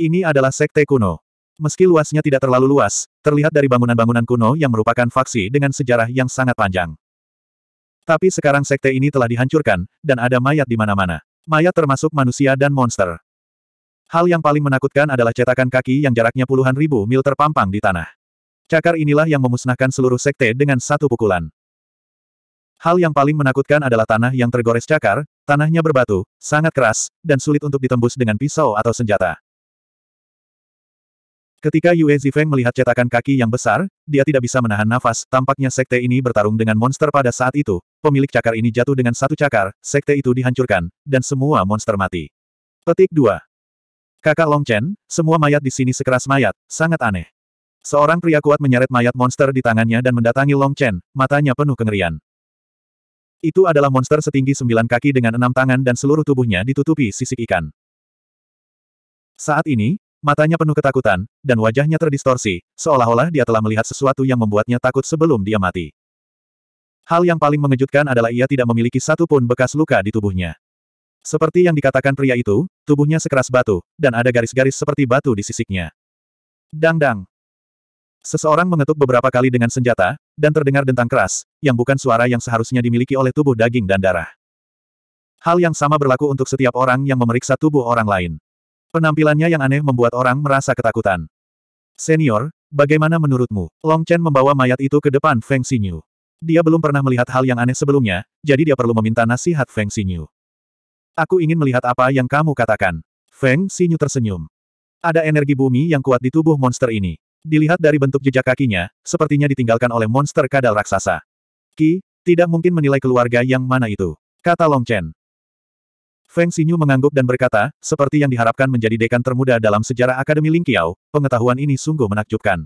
Ini adalah sekte kuno. Meski luasnya tidak terlalu luas, terlihat dari bangunan-bangunan kuno yang merupakan faksi dengan sejarah yang sangat panjang. Tapi sekarang sekte ini telah dihancurkan, dan ada mayat di mana-mana. Mayat termasuk manusia dan monster. Hal yang paling menakutkan adalah cetakan kaki yang jaraknya puluhan ribu mil terpampang di tanah. Cakar inilah yang memusnahkan seluruh sekte dengan satu pukulan. Hal yang paling menakutkan adalah tanah yang tergores cakar, tanahnya berbatu, sangat keras, dan sulit untuk ditembus dengan pisau atau senjata. Ketika Yue Zifeng melihat cetakan kaki yang besar, dia tidak bisa menahan nafas, tampaknya sekte ini bertarung dengan monster pada saat itu, pemilik cakar ini jatuh dengan satu cakar, sekte itu dihancurkan, dan semua monster mati. Petik 2. Kakak Long Chen, semua mayat di sini sekeras mayat, sangat aneh. Seorang pria kuat menyeret mayat monster di tangannya dan mendatangi Long Chen, matanya penuh kengerian. Itu adalah monster setinggi sembilan kaki dengan enam tangan dan seluruh tubuhnya ditutupi sisik ikan. Saat ini, Matanya penuh ketakutan, dan wajahnya terdistorsi, seolah-olah dia telah melihat sesuatu yang membuatnya takut sebelum dia mati. Hal yang paling mengejutkan adalah ia tidak memiliki satu pun bekas luka di tubuhnya. Seperti yang dikatakan pria itu, tubuhnya sekeras batu, dan ada garis-garis seperti batu di sisiknya. Dang-dang. Seseorang mengetuk beberapa kali dengan senjata, dan terdengar dentang keras, yang bukan suara yang seharusnya dimiliki oleh tubuh daging dan darah. Hal yang sama berlaku untuk setiap orang yang memeriksa tubuh orang lain. Penampilannya yang aneh membuat orang merasa ketakutan. Senior, bagaimana menurutmu? Long Chen membawa mayat itu ke depan Feng Xinyu. Dia belum pernah melihat hal yang aneh sebelumnya, jadi dia perlu meminta nasihat Feng Xinyu. Aku ingin melihat apa yang kamu katakan. Feng Xinyu tersenyum. Ada energi bumi yang kuat di tubuh monster ini. Dilihat dari bentuk jejak kakinya, sepertinya ditinggalkan oleh monster kadal raksasa. Ki, tidak mungkin menilai keluarga yang mana itu. Kata Long Chen. Feng Xinyu mengangguk dan berkata, seperti yang diharapkan menjadi dekan termuda dalam sejarah Akademi Lingqiao, pengetahuan ini sungguh menakjubkan.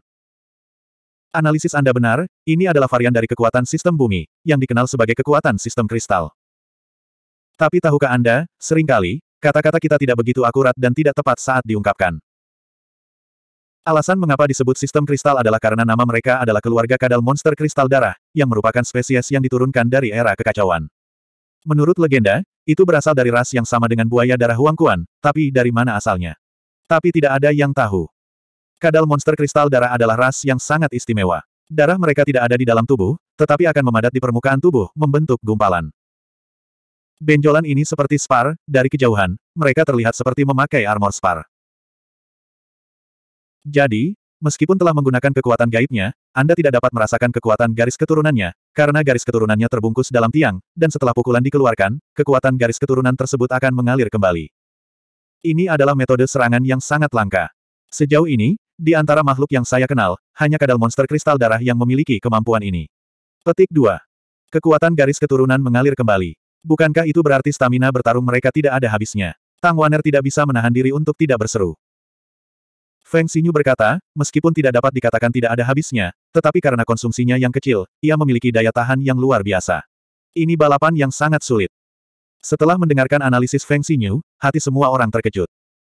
Analisis Anda benar, ini adalah varian dari kekuatan sistem bumi, yang dikenal sebagai kekuatan sistem kristal. Tapi tahukah Anda, seringkali, kata-kata kita tidak begitu akurat dan tidak tepat saat diungkapkan. Alasan mengapa disebut sistem kristal adalah karena nama mereka adalah keluarga kadal monster kristal darah, yang merupakan spesies yang diturunkan dari era kekacauan. Menurut legenda, itu berasal dari ras yang sama dengan buaya darah Huangkuan, tapi dari mana asalnya? Tapi tidak ada yang tahu. Kadal monster kristal darah adalah ras yang sangat istimewa. Darah mereka tidak ada di dalam tubuh, tetapi akan memadat di permukaan tubuh, membentuk gumpalan. Benjolan ini seperti spar, dari kejauhan, mereka terlihat seperti memakai armor spar. Jadi, Meskipun telah menggunakan kekuatan gaibnya, Anda tidak dapat merasakan kekuatan garis keturunannya, karena garis keturunannya terbungkus dalam tiang, dan setelah pukulan dikeluarkan, kekuatan garis keturunan tersebut akan mengalir kembali. Ini adalah metode serangan yang sangat langka. Sejauh ini, di antara makhluk yang saya kenal, hanya kadal monster kristal darah yang memiliki kemampuan ini. Petik 2. Kekuatan garis keturunan mengalir kembali. Bukankah itu berarti stamina bertarung mereka tidak ada habisnya? Tang Waner tidak bisa menahan diri untuk tidak berseru. Feng Xinyu berkata, meskipun tidak dapat dikatakan tidak ada habisnya, tetapi karena konsumsinya yang kecil, ia memiliki daya tahan yang luar biasa. Ini balapan yang sangat sulit. Setelah mendengarkan analisis Feng Xinyu, hati semua orang terkejut.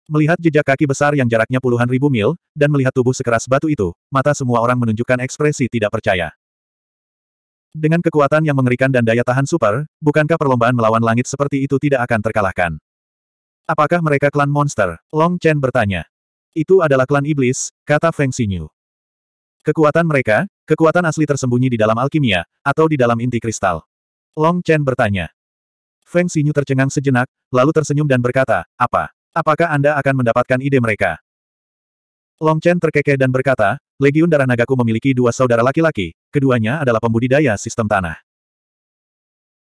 Melihat jejak kaki besar yang jaraknya puluhan ribu mil, dan melihat tubuh sekeras batu itu, mata semua orang menunjukkan ekspresi tidak percaya. Dengan kekuatan yang mengerikan dan daya tahan super, bukankah perlombaan melawan langit seperti itu tidak akan terkalahkan? Apakah mereka klan monster? Long Chen bertanya. Itu adalah klan iblis, kata Feng Xinyu. Kekuatan mereka, kekuatan asli tersembunyi di dalam alkimia, atau di dalam inti kristal. Long Chen bertanya. Feng Xinyu tercengang sejenak, lalu tersenyum dan berkata, apa? Apakah Anda akan mendapatkan ide mereka? Long Chen terkekeh dan berkata, Legiun Darah Nagaku memiliki dua saudara laki-laki, keduanya adalah pembudidaya sistem tanah.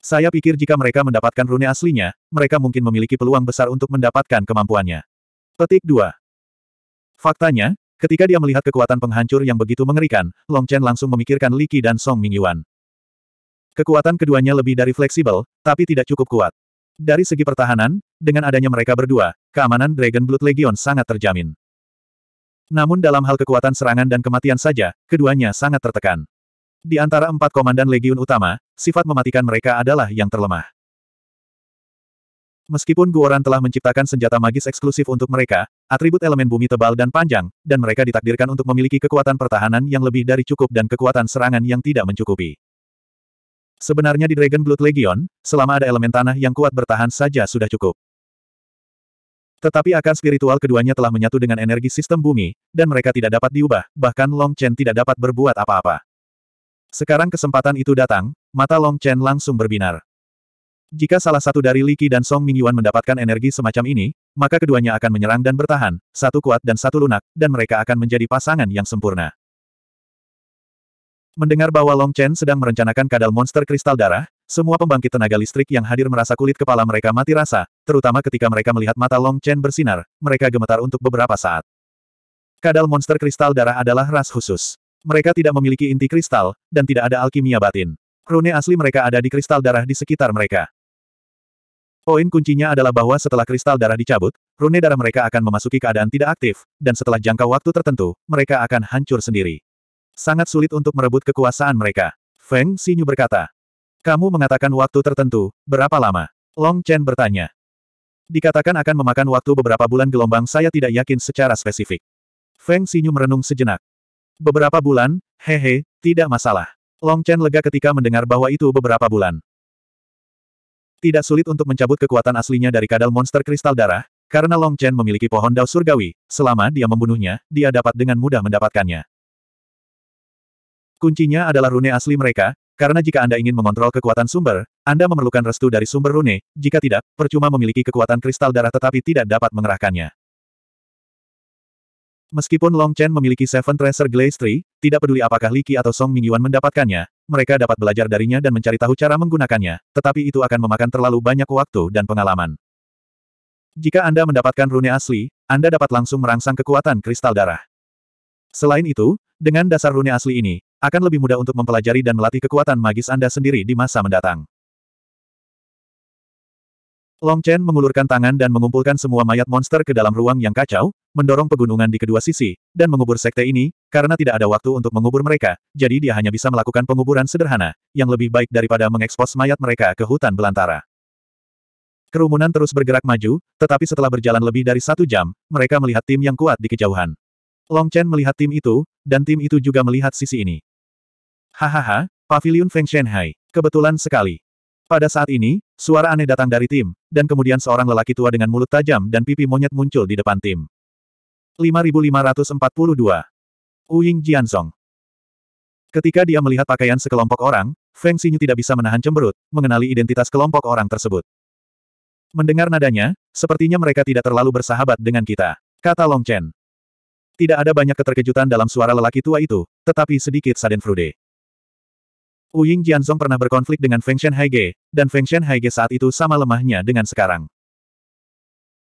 Saya pikir jika mereka mendapatkan rune aslinya, mereka mungkin memiliki peluang besar untuk mendapatkan kemampuannya. Petik 2. Faktanya, ketika dia melihat kekuatan penghancur yang begitu mengerikan, Long Chen langsung memikirkan Li Qi dan Song Mingyuan. Kekuatan keduanya lebih dari fleksibel, tapi tidak cukup kuat. Dari segi pertahanan, dengan adanya mereka berdua, keamanan Dragon Blood Legion sangat terjamin. Namun dalam hal kekuatan serangan dan kematian saja, keduanya sangat tertekan. Di antara empat komandan legiun utama, sifat mematikan mereka adalah yang terlemah. Meskipun Guoran telah menciptakan senjata magis eksklusif untuk mereka, atribut elemen bumi tebal dan panjang, dan mereka ditakdirkan untuk memiliki kekuatan pertahanan yang lebih dari cukup dan kekuatan serangan yang tidak mencukupi. Sebenarnya di Dragon Blood Legion, selama ada elemen tanah yang kuat bertahan saja sudah cukup. Tetapi akar spiritual keduanya telah menyatu dengan energi sistem bumi, dan mereka tidak dapat diubah, bahkan Long Chen tidak dapat berbuat apa-apa. Sekarang kesempatan itu datang, mata Long Chen langsung berbinar. Jika salah satu dari Li Qi dan Song Mingyuan mendapatkan energi semacam ini, maka keduanya akan menyerang dan bertahan, satu kuat dan satu lunak, dan mereka akan menjadi pasangan yang sempurna. Mendengar bahwa Long Chen sedang merencanakan kadal monster kristal darah, semua pembangkit tenaga listrik yang hadir merasa kulit kepala mereka mati rasa, terutama ketika mereka melihat mata Long Chen bersinar, mereka gemetar untuk beberapa saat. Kadal monster kristal darah adalah ras khusus. Mereka tidak memiliki inti kristal, dan tidak ada alkimia batin. Rune asli mereka ada di kristal darah di sekitar mereka. Poin kuncinya adalah bahwa setelah kristal darah dicabut, rune darah mereka akan memasuki keadaan tidak aktif, dan setelah jangka waktu tertentu, mereka akan hancur sendiri. Sangat sulit untuk merebut kekuasaan mereka. Feng Xinyu berkata. Kamu mengatakan waktu tertentu, berapa lama? Long Chen bertanya. Dikatakan akan memakan waktu beberapa bulan gelombang saya tidak yakin secara spesifik. Feng Xinyu merenung sejenak. Beberapa bulan, hehe, tidak masalah. Long Chen lega ketika mendengar bahwa itu beberapa bulan. Tidak sulit untuk mencabut kekuatan aslinya dari kadal monster kristal darah, karena Long Chen memiliki pohon dao surgawi, selama dia membunuhnya, dia dapat dengan mudah mendapatkannya. Kuncinya adalah rune asli mereka, karena jika Anda ingin mengontrol kekuatan sumber, Anda memerlukan restu dari sumber rune, jika tidak, percuma memiliki kekuatan kristal darah tetapi tidak dapat mengerahkannya. Meskipun Long Chen memiliki Seven Treasure Glaze Tree, tidak peduli apakah Li Qi atau Song Mingyuan mendapatkannya, mereka dapat belajar darinya dan mencari tahu cara menggunakannya, tetapi itu akan memakan terlalu banyak waktu dan pengalaman. Jika Anda mendapatkan rune asli, Anda dapat langsung merangsang kekuatan kristal darah. Selain itu, dengan dasar rune asli ini, akan lebih mudah untuk mempelajari dan melatih kekuatan magis Anda sendiri di masa mendatang. Long Chen mengulurkan tangan dan mengumpulkan semua mayat monster ke dalam ruang yang kacau, mendorong pegunungan di kedua sisi, dan mengubur sekte ini, karena tidak ada waktu untuk mengubur mereka, jadi dia hanya bisa melakukan penguburan sederhana, yang lebih baik daripada mengekspos mayat mereka ke hutan belantara. Kerumunan terus bergerak maju, tetapi setelah berjalan lebih dari satu jam, mereka melihat tim yang kuat di kejauhan. Long Chen melihat tim itu, dan tim itu juga melihat sisi ini. Hahaha, Pavilion Feng Shenhai. Kebetulan sekali. Pada saat ini, suara aneh datang dari tim, dan kemudian seorang lelaki tua dengan mulut tajam dan pipi monyet muncul di depan tim. 5542. Uying Jiansong. Ketika dia melihat pakaian sekelompok orang, Feng Xinyu tidak bisa menahan cemberut, mengenali identitas kelompok orang tersebut. Mendengar nadanya, sepertinya mereka tidak terlalu bersahabat dengan kita, kata Long Chen. Tidak ada banyak keterkejutan dalam suara lelaki tua itu, tetapi sedikit sadenfrude. Ying Jianzong pernah berkonflik dengan Feng Shen Haige, dan Feng Shen Haige saat itu sama lemahnya dengan sekarang.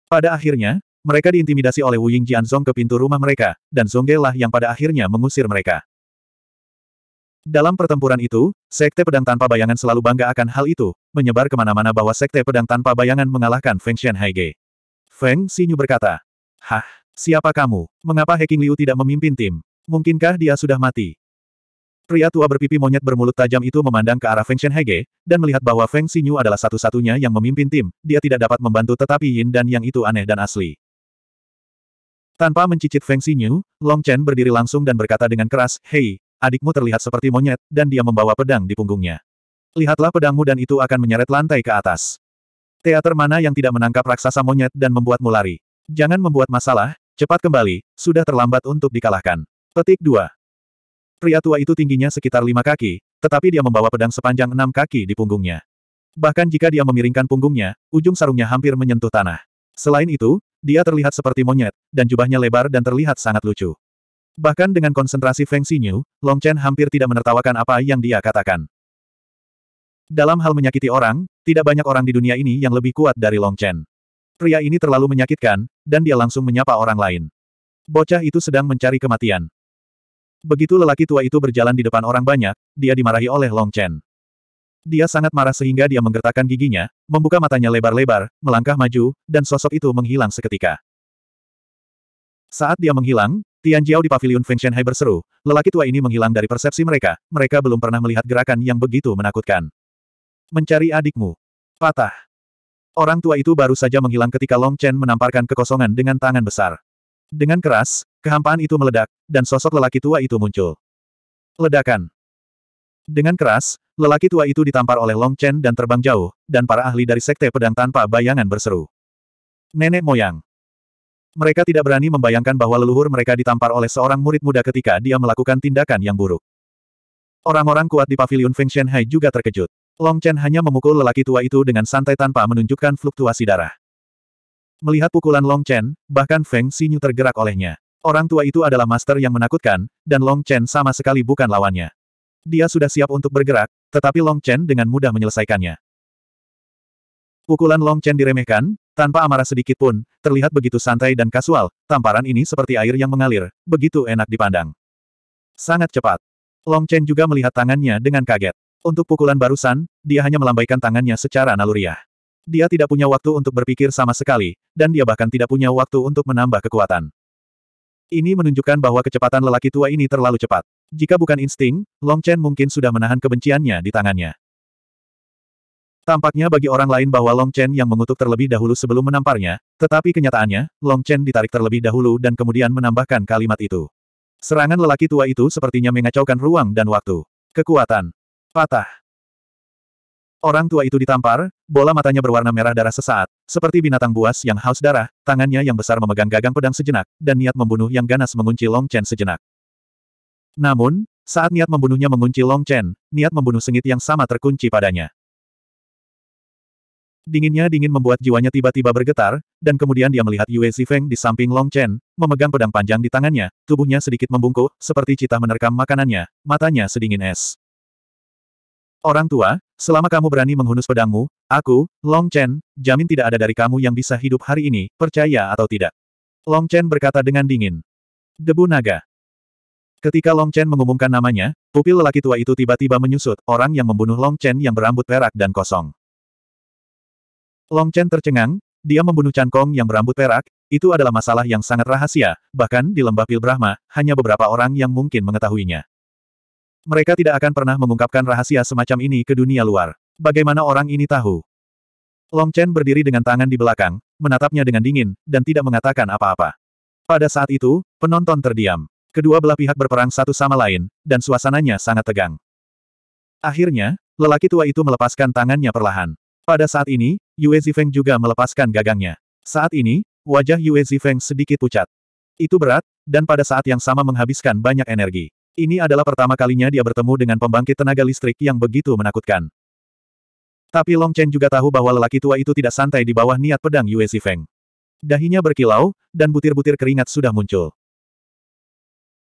Pada akhirnya, mereka diintimidasi oleh Ying Jianzong ke pintu rumah mereka, dan Zongge lah yang pada akhirnya mengusir mereka. Dalam pertempuran itu, Sekte Pedang Tanpa Bayangan selalu bangga akan hal itu, menyebar kemana-mana bahwa Sekte Pedang Tanpa Bayangan mengalahkan Feng Shen Haige. Feng Xinyu berkata, Hah, siapa kamu? Mengapa Heking Liu tidak memimpin tim? Mungkinkah dia sudah mati? Pria tua berpipi monyet bermulut tajam itu memandang ke arah Feng Shen Hege dan melihat bahwa Feng Xinyu adalah satu-satunya yang memimpin tim, dia tidak dapat membantu tetapi Yin dan Yang itu aneh dan asli. Tanpa mencicit Feng Xinyu, Long Chen berdiri langsung dan berkata dengan keras, Hei, adikmu terlihat seperti monyet, dan dia membawa pedang di punggungnya. Lihatlah pedangmu dan itu akan menyeret lantai ke atas. Teater mana yang tidak menangkap raksasa monyet dan membuatmu lari? Jangan membuat masalah, cepat kembali, sudah terlambat untuk dikalahkan. Petik 2. Pria tua itu tingginya sekitar lima kaki, tetapi dia membawa pedang sepanjang enam kaki di punggungnya. Bahkan jika dia memiringkan punggungnya, ujung sarungnya hampir menyentuh tanah. Selain itu, dia terlihat seperti monyet, dan jubahnya lebar dan terlihat sangat lucu. Bahkan dengan konsentrasi Feng Xinyu, Long Chen hampir tidak menertawakan apa yang dia katakan. Dalam hal menyakiti orang, tidak banyak orang di dunia ini yang lebih kuat dari Long Chen. Pria ini terlalu menyakitkan, dan dia langsung menyapa orang lain. Bocah itu sedang mencari kematian. Begitu lelaki tua itu berjalan di depan orang banyak, dia dimarahi oleh Long Chen. Dia sangat marah sehingga dia menggertakkan giginya, membuka matanya lebar-lebar, melangkah maju, dan sosok itu menghilang seketika. Saat dia menghilang, Tian Jiao di pavilion Feng Hai berseru, lelaki tua ini menghilang dari persepsi mereka, mereka belum pernah melihat gerakan yang begitu menakutkan. Mencari adikmu. Patah. Orang tua itu baru saja menghilang ketika Long Chen menamparkan kekosongan dengan tangan besar. Dengan keras, kehampaan itu meledak, dan sosok lelaki tua itu muncul. Ledakan. Dengan keras, lelaki tua itu ditampar oleh Long Chen dan terbang jauh, dan para ahli dari Sekte Pedang tanpa bayangan berseru. Nenek Moyang. Mereka tidak berani membayangkan bahwa leluhur mereka ditampar oleh seorang murid muda ketika dia melakukan tindakan yang buruk. Orang-orang kuat di pavilion Feng Shenhai juga terkejut. Long Chen hanya memukul lelaki tua itu dengan santai tanpa menunjukkan fluktuasi darah. Melihat pukulan Long Chen, bahkan Feng Xinyu tergerak olehnya. Orang tua itu adalah master yang menakutkan, dan Long Chen sama sekali bukan lawannya. Dia sudah siap untuk bergerak, tetapi Long Chen dengan mudah menyelesaikannya. Pukulan Long Chen diremehkan, tanpa amarah sedikit pun, terlihat begitu santai dan kasual, tamparan ini seperti air yang mengalir, begitu enak dipandang. Sangat cepat. Long Chen juga melihat tangannya dengan kaget. Untuk pukulan barusan, dia hanya melambaikan tangannya secara naluriah. Dia tidak punya waktu untuk berpikir sama sekali, dan dia bahkan tidak punya waktu untuk menambah kekuatan. Ini menunjukkan bahwa kecepatan lelaki tua ini terlalu cepat. Jika bukan insting, Long Chen mungkin sudah menahan kebenciannya di tangannya. Tampaknya bagi orang lain bahwa Long Chen yang mengutuk terlebih dahulu sebelum menamparnya, tetapi kenyataannya, Long Chen ditarik terlebih dahulu dan kemudian menambahkan kalimat itu. Serangan lelaki tua itu sepertinya mengacaukan ruang dan waktu. Kekuatan. Patah. Orang tua itu ditampar, bola matanya berwarna merah darah sesaat, seperti binatang buas yang haus darah, tangannya yang besar memegang gagang pedang sejenak, dan niat membunuh yang ganas mengunci Long Chen sejenak. Namun, saat niat membunuhnya mengunci Long Chen, niat membunuh sengit yang sama terkunci padanya. Dinginnya dingin membuat jiwanya tiba-tiba bergetar, dan kemudian dia melihat Yue Zifeng di samping Long Chen, memegang pedang panjang di tangannya, tubuhnya sedikit membungkuk, seperti cita menerkam makanannya, matanya sedingin es. Orang tua, Selama kamu berani menghunus pedangmu, aku, Long Chen, jamin tidak ada dari kamu yang bisa hidup hari ini, percaya atau tidak. Long Chen berkata dengan dingin. Debu naga. Ketika Long Chen mengumumkan namanya, pupil lelaki tua itu tiba-tiba menyusut, orang yang membunuh Long Chen yang berambut perak dan kosong. Long Chen tercengang, dia membunuh Chan Kong yang berambut perak, itu adalah masalah yang sangat rahasia, bahkan di lembah Pil Brahma, hanya beberapa orang yang mungkin mengetahuinya. Mereka tidak akan pernah mengungkapkan rahasia semacam ini ke dunia luar. Bagaimana orang ini tahu? Long Chen berdiri dengan tangan di belakang, menatapnya dengan dingin, dan tidak mengatakan apa-apa. Pada saat itu, penonton terdiam. Kedua belah pihak berperang satu sama lain, dan suasananya sangat tegang. Akhirnya, lelaki tua itu melepaskan tangannya perlahan. Pada saat ini, Yue Zifeng juga melepaskan gagangnya. Saat ini, wajah Yue Zifeng sedikit pucat. Itu berat, dan pada saat yang sama menghabiskan banyak energi. Ini adalah pertama kalinya dia bertemu dengan pembangkit tenaga listrik yang begitu menakutkan. Tapi Long Chen juga tahu bahwa lelaki tua itu tidak santai di bawah niat pedang Yue Feng. Dahinya berkilau, dan butir-butir keringat sudah muncul.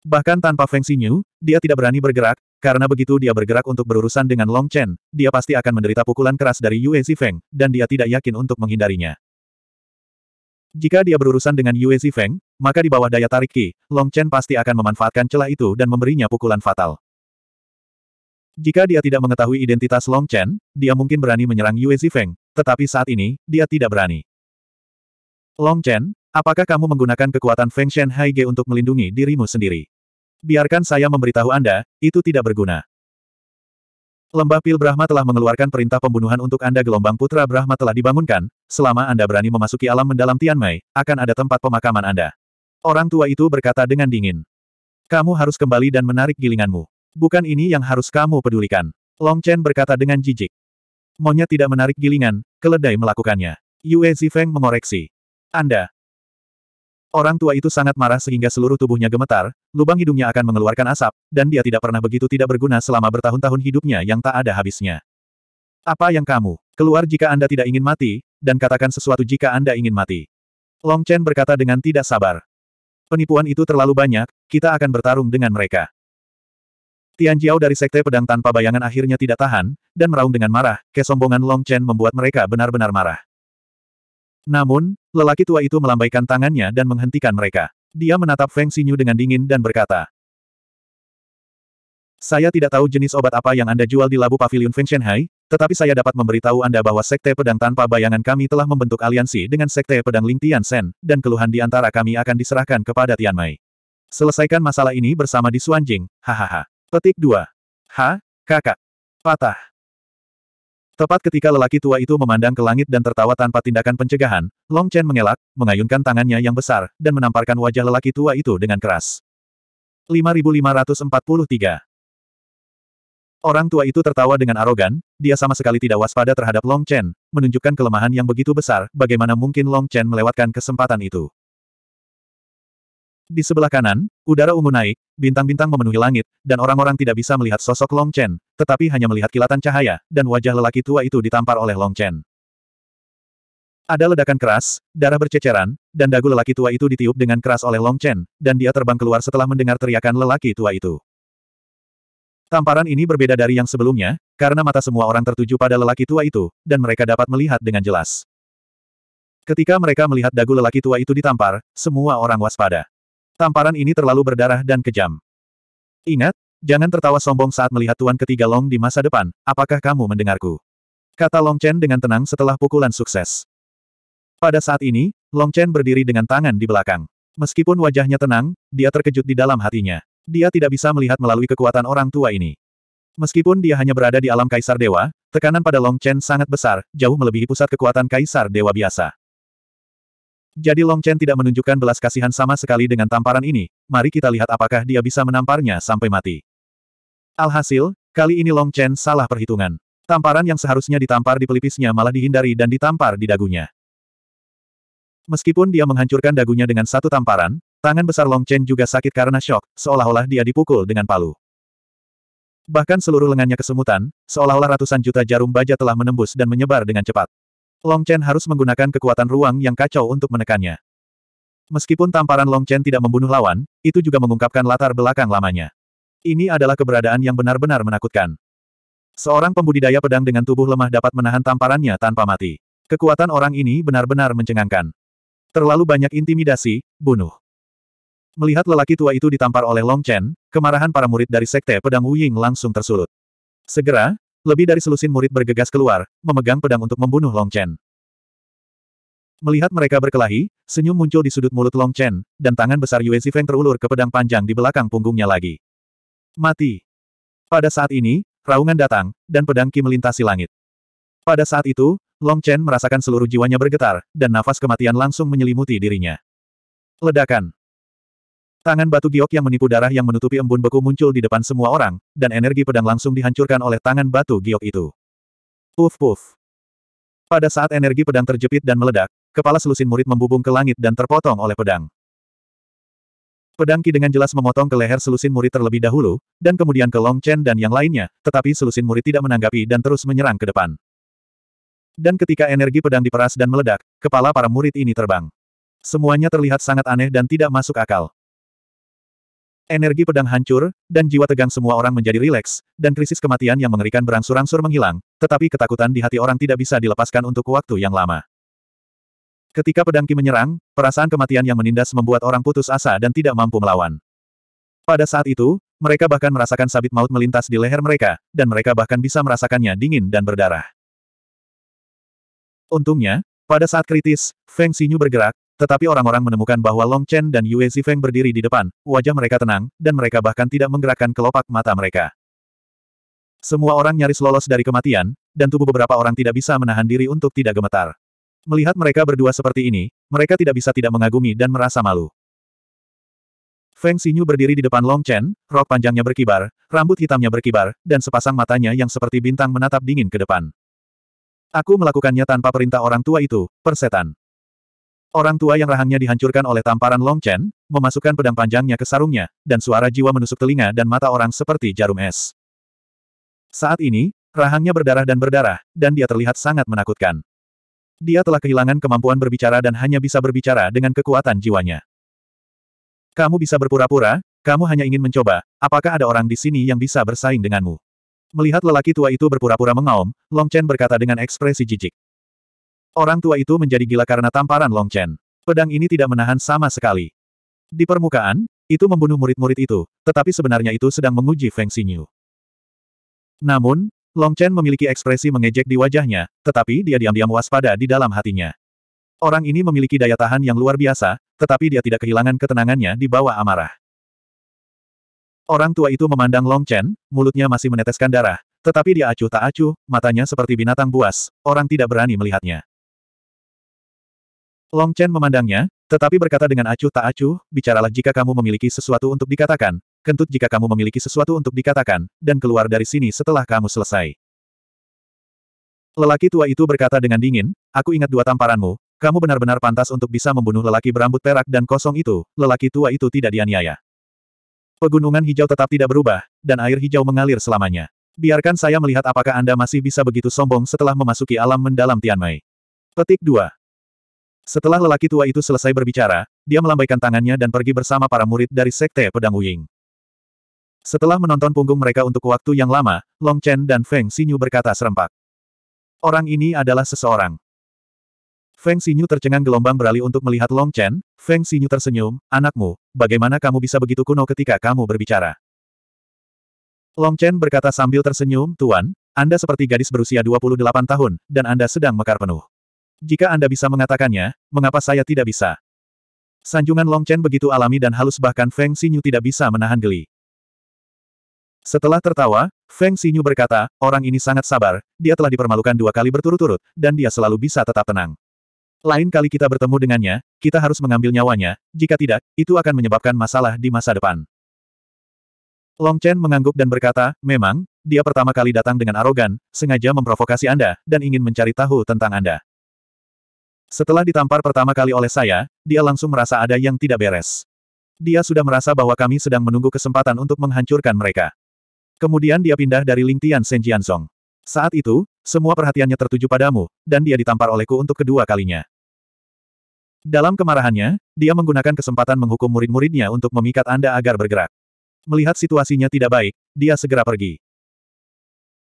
Bahkan tanpa Feng Xinyu, dia tidak berani bergerak, karena begitu dia bergerak untuk berurusan dengan Long Chen, dia pasti akan menderita pukulan keras dari Yue Feng, dan dia tidak yakin untuk menghindarinya. Jika dia berurusan dengan Yue Zifeng, maka di bawah daya tarik Qi, Long Chen pasti akan memanfaatkan celah itu dan memberinya pukulan fatal. Jika dia tidak mengetahui identitas Long Chen, dia mungkin berani menyerang Yue Zifeng, tetapi saat ini, dia tidak berani. Long Chen, apakah kamu menggunakan kekuatan Feng Shen Haige untuk melindungi dirimu sendiri? Biarkan saya memberitahu Anda, itu tidak berguna. Lembah Pil Brahma telah mengeluarkan perintah pembunuhan untuk Anda gelombang putra Brahma telah dibangunkan, selama Anda berani memasuki alam mendalam Tianmei, akan ada tempat pemakaman Anda. Orang tua itu berkata dengan dingin. Kamu harus kembali dan menarik gilinganmu. Bukan ini yang harus kamu pedulikan. Long Chen berkata dengan jijik. Monyet tidak menarik gilingan, keledai melakukannya. Yue Zifeng mengoreksi. Anda, Orang tua itu sangat marah sehingga seluruh tubuhnya gemetar, lubang hidungnya akan mengeluarkan asap, dan dia tidak pernah begitu tidak berguna selama bertahun-tahun hidupnya yang tak ada habisnya. Apa yang kamu? Keluar jika Anda tidak ingin mati, dan katakan sesuatu jika Anda ingin mati. Long Chen berkata dengan tidak sabar. Penipuan itu terlalu banyak, kita akan bertarung dengan mereka. Tian Jiao dari Sekte Pedang tanpa bayangan akhirnya tidak tahan, dan meraung dengan marah, kesombongan Long Chen membuat mereka benar-benar marah. Namun, lelaki tua itu melambaikan tangannya dan menghentikan mereka. Dia menatap Feng Xinyu dengan dingin dan berkata, Saya tidak tahu jenis obat apa yang Anda jual di Labu Pavilion Feng Shenhai, tetapi saya dapat memberitahu Anda bahwa Sekte Pedang tanpa bayangan kami telah membentuk aliansi dengan Sekte Pedang Ling Tian Sen, dan keluhan di antara kami akan diserahkan kepada Tian Mai. Selesaikan masalah ini bersama di Suanjing, hahaha. Petik 2. Ha, kakak. Patah. Tepat ketika lelaki tua itu memandang ke langit dan tertawa tanpa tindakan pencegahan, Long Chen mengelak, mengayunkan tangannya yang besar, dan menamparkan wajah lelaki tua itu dengan keras. 5543 Orang tua itu tertawa dengan arogan, dia sama sekali tidak waspada terhadap Long Chen, menunjukkan kelemahan yang begitu besar, bagaimana mungkin Long Chen melewatkan kesempatan itu. Di sebelah kanan, udara ungu naik, bintang-bintang memenuhi langit, dan orang-orang tidak bisa melihat sosok Long Chen, tetapi hanya melihat kilatan cahaya, dan wajah lelaki tua itu ditampar oleh Long Chen. Ada ledakan keras, darah berceceran, dan dagu lelaki tua itu ditiup dengan keras oleh Long Chen, dan dia terbang keluar setelah mendengar teriakan lelaki tua itu. Tamparan ini berbeda dari yang sebelumnya, karena mata semua orang tertuju pada lelaki tua itu, dan mereka dapat melihat dengan jelas. Ketika mereka melihat dagu lelaki tua itu ditampar, semua orang waspada. Tamparan ini terlalu berdarah dan kejam. Ingat, jangan tertawa sombong saat melihat Tuan Ketiga Long di masa depan, apakah kamu mendengarku? Kata Long Chen dengan tenang setelah pukulan sukses. Pada saat ini, Long Chen berdiri dengan tangan di belakang. Meskipun wajahnya tenang, dia terkejut di dalam hatinya. Dia tidak bisa melihat melalui kekuatan orang tua ini. Meskipun dia hanya berada di alam kaisar dewa, tekanan pada Long Chen sangat besar, jauh melebihi pusat kekuatan kaisar dewa biasa. Jadi Long Chen tidak menunjukkan belas kasihan sama sekali dengan tamparan ini, mari kita lihat apakah dia bisa menamparnya sampai mati. Alhasil, kali ini Long Chen salah perhitungan. Tamparan yang seharusnya ditampar di pelipisnya malah dihindari dan ditampar di dagunya. Meskipun dia menghancurkan dagunya dengan satu tamparan, tangan besar Long Chen juga sakit karena shock, seolah-olah dia dipukul dengan palu. Bahkan seluruh lengannya kesemutan, seolah-olah ratusan juta jarum baja telah menembus dan menyebar dengan cepat. Long Chen harus menggunakan kekuatan ruang yang kacau untuk menekannya. Meskipun tamparan Long Chen tidak membunuh lawan, itu juga mengungkapkan latar belakang lamanya. Ini adalah keberadaan yang benar-benar menakutkan. Seorang pembudidaya pedang dengan tubuh lemah dapat menahan tamparannya tanpa mati. Kekuatan orang ini benar-benar mencengangkan. Terlalu banyak intimidasi, bunuh. Melihat lelaki tua itu ditampar oleh Long Chen, kemarahan para murid dari Sekte Pedang Wuying langsung tersulut. Segera, lebih dari selusin murid bergegas keluar, memegang pedang untuk membunuh Long Chen. Melihat mereka berkelahi, senyum muncul di sudut mulut Long Chen, dan tangan besar Yue Zifeng terulur ke pedang panjang di belakang punggungnya lagi. Mati. Pada saat ini, raungan datang, dan pedang Qi melintasi langit. Pada saat itu, Long Chen merasakan seluruh jiwanya bergetar, dan nafas kematian langsung menyelimuti dirinya. Ledakan. Tangan batu giok yang menipu darah yang menutupi embun beku muncul di depan semua orang, dan energi pedang langsung dihancurkan oleh tangan batu giok itu. Puf puf. Pada saat energi pedang terjepit dan meledak, kepala selusin murid membubung ke langit dan terpotong oleh pedang. Pedang Ki dengan jelas memotong ke leher selusin murid terlebih dahulu, dan kemudian ke Long Chen dan yang lainnya, tetapi selusin murid tidak menanggapi dan terus menyerang ke depan. Dan ketika energi pedang diperas dan meledak, kepala para murid ini terbang. Semuanya terlihat sangat aneh dan tidak masuk akal. Energi pedang hancur, dan jiwa tegang semua orang menjadi rileks, dan krisis kematian yang mengerikan berangsur-angsur menghilang, tetapi ketakutan di hati orang tidak bisa dilepaskan untuk waktu yang lama. Ketika pedang Ki menyerang, perasaan kematian yang menindas membuat orang putus asa dan tidak mampu melawan. Pada saat itu, mereka bahkan merasakan sabit maut melintas di leher mereka, dan mereka bahkan bisa merasakannya dingin dan berdarah. Untungnya, pada saat kritis, Feng Xinyu bergerak, tetapi orang-orang menemukan bahwa Long Chen dan Yue Zifeng berdiri di depan, wajah mereka tenang, dan mereka bahkan tidak menggerakkan kelopak mata mereka. Semua orang nyaris lolos dari kematian, dan tubuh beberapa orang tidak bisa menahan diri untuk tidak gemetar. Melihat mereka berdua seperti ini, mereka tidak bisa tidak mengagumi dan merasa malu. Feng Xinyu berdiri di depan Long Chen, rok panjangnya berkibar, rambut hitamnya berkibar, dan sepasang matanya yang seperti bintang menatap dingin ke depan. Aku melakukannya tanpa perintah orang tua itu, persetan. Orang tua yang rahangnya dihancurkan oleh tamparan Long Chen, memasukkan pedang panjangnya ke sarungnya, dan suara jiwa menusuk telinga dan mata orang seperti jarum es. Saat ini, rahangnya berdarah dan berdarah, dan dia terlihat sangat menakutkan. Dia telah kehilangan kemampuan berbicara dan hanya bisa berbicara dengan kekuatan jiwanya. Kamu bisa berpura-pura, kamu hanya ingin mencoba, apakah ada orang di sini yang bisa bersaing denganmu? Melihat lelaki tua itu berpura-pura mengaum, Long Chen berkata dengan ekspresi jijik. Orang tua itu menjadi gila karena tamparan Long Chen. Pedang ini tidak menahan sama sekali. Di permukaan, itu membunuh murid-murid itu, tetapi sebenarnya itu sedang menguji Feng Xinyu. Namun, Long Chen memiliki ekspresi mengejek di wajahnya, tetapi dia diam-diam waspada di dalam hatinya. Orang ini memiliki daya tahan yang luar biasa, tetapi dia tidak kehilangan ketenangannya di bawah amarah. Orang tua itu memandang Long Chen, mulutnya masih meneteskan darah, tetapi dia acuh tak acuh, matanya seperti binatang buas, orang tidak berani melihatnya. Long Chen memandangnya, tetapi berkata dengan acuh tak acuh, bicaralah jika kamu memiliki sesuatu untuk dikatakan, kentut jika kamu memiliki sesuatu untuk dikatakan, dan keluar dari sini setelah kamu selesai. Lelaki tua itu berkata dengan dingin, aku ingat dua tamparanmu, kamu benar-benar pantas untuk bisa membunuh lelaki berambut perak dan kosong itu, lelaki tua itu tidak dianiaya. Pegunungan hijau tetap tidak berubah, dan air hijau mengalir selamanya. Biarkan saya melihat apakah Anda masih bisa begitu sombong setelah memasuki alam mendalam Tianmei. Petik 2. Setelah lelaki tua itu selesai berbicara, dia melambaikan tangannya dan pergi bersama para murid dari Sekte Pedang Wuying. Setelah menonton punggung mereka untuk waktu yang lama, Long Chen dan Feng Xinyu berkata serempak. Orang ini adalah seseorang. Feng Xinyu tercengang gelombang beralih untuk melihat Long Chen, Feng Xinyu tersenyum, anakmu, bagaimana kamu bisa begitu kuno ketika kamu berbicara? Long Chen berkata sambil tersenyum, Tuan, Anda seperti gadis berusia 28 tahun, dan Anda sedang mekar penuh. Jika Anda bisa mengatakannya, mengapa saya tidak bisa? Sanjungan Long Chen begitu alami dan halus bahkan Feng Xinyu tidak bisa menahan geli. Setelah tertawa, Feng Xinyu berkata, orang ini sangat sabar, dia telah dipermalukan dua kali berturut-turut, dan dia selalu bisa tetap tenang. Lain kali kita bertemu dengannya, kita harus mengambil nyawanya, jika tidak, itu akan menyebabkan masalah di masa depan. Long Chen mengangguk dan berkata, memang, dia pertama kali datang dengan arogan, sengaja memprovokasi Anda, dan ingin mencari tahu tentang Anda. Setelah ditampar pertama kali oleh saya, dia langsung merasa ada yang tidak beres. Dia sudah merasa bahwa kami sedang menunggu kesempatan untuk menghancurkan mereka. Kemudian dia pindah dari Lingtian Song. Saat itu, semua perhatiannya tertuju padamu, dan dia ditampar olehku untuk kedua kalinya. Dalam kemarahannya, dia menggunakan kesempatan menghukum murid-muridnya untuk memikat Anda agar bergerak. Melihat situasinya tidak baik, dia segera pergi.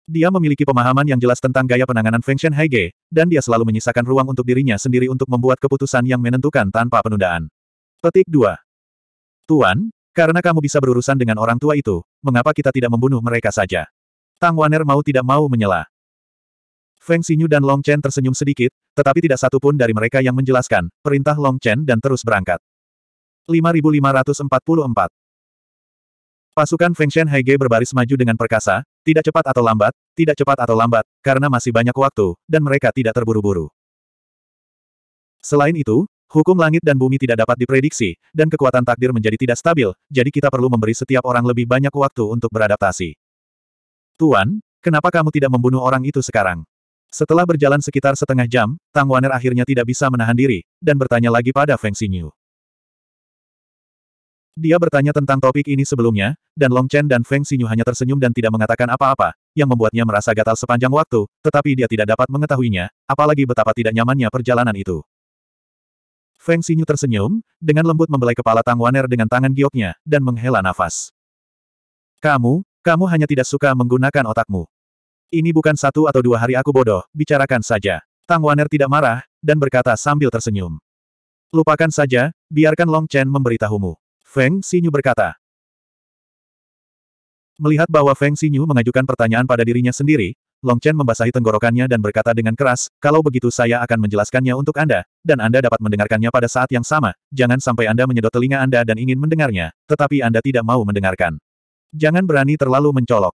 Dia memiliki pemahaman yang jelas tentang gaya penanganan Feng Shen Haige, dan dia selalu menyisakan ruang untuk dirinya sendiri untuk membuat keputusan yang menentukan tanpa penundaan. Petik 2. Tuan, karena kamu bisa berurusan dengan orang tua itu, mengapa kita tidak membunuh mereka saja? Tang Waner mau tidak mau menyela. Feng Xinyu dan Long Chen tersenyum sedikit, tetapi tidak satu pun dari mereka yang menjelaskan, perintah Long Chen dan terus berangkat. 5544 Pasukan Feng Shen Hege berbaris maju dengan perkasa, tidak cepat atau lambat, tidak cepat atau lambat, karena masih banyak waktu, dan mereka tidak terburu-buru. Selain itu, hukum langit dan bumi tidak dapat diprediksi, dan kekuatan takdir menjadi tidak stabil, jadi kita perlu memberi setiap orang lebih banyak waktu untuk beradaptasi. Tuan, kenapa kamu tidak membunuh orang itu sekarang? Setelah berjalan sekitar setengah jam, Tang Waner akhirnya tidak bisa menahan diri, dan bertanya lagi pada Feng Xinyu. Dia bertanya tentang topik ini sebelumnya, dan Long Chen dan Feng Xinyu hanya tersenyum dan tidak mengatakan apa-apa, yang membuatnya merasa gatal sepanjang waktu, tetapi dia tidak dapat mengetahuinya, apalagi betapa tidak nyamannya perjalanan itu. Feng Xinyu tersenyum, dengan lembut membelai kepala Tang Waner dengan tangan gioknya, dan menghela nafas. Kamu, kamu hanya tidak suka menggunakan otakmu. Ini bukan satu atau dua hari aku bodoh, bicarakan saja. Tang Waner tidak marah, dan berkata sambil tersenyum. Lupakan saja, biarkan Long Chen memberitahumu. Feng Xinyu berkata. Melihat bahwa Feng Xinyu mengajukan pertanyaan pada dirinya sendiri, Long Chen membasahi tenggorokannya dan berkata dengan keras, kalau begitu saya akan menjelaskannya untuk Anda, dan Anda dapat mendengarkannya pada saat yang sama, jangan sampai Anda menyedot telinga Anda dan ingin mendengarnya, tetapi Anda tidak mau mendengarkan. Jangan berani terlalu mencolok.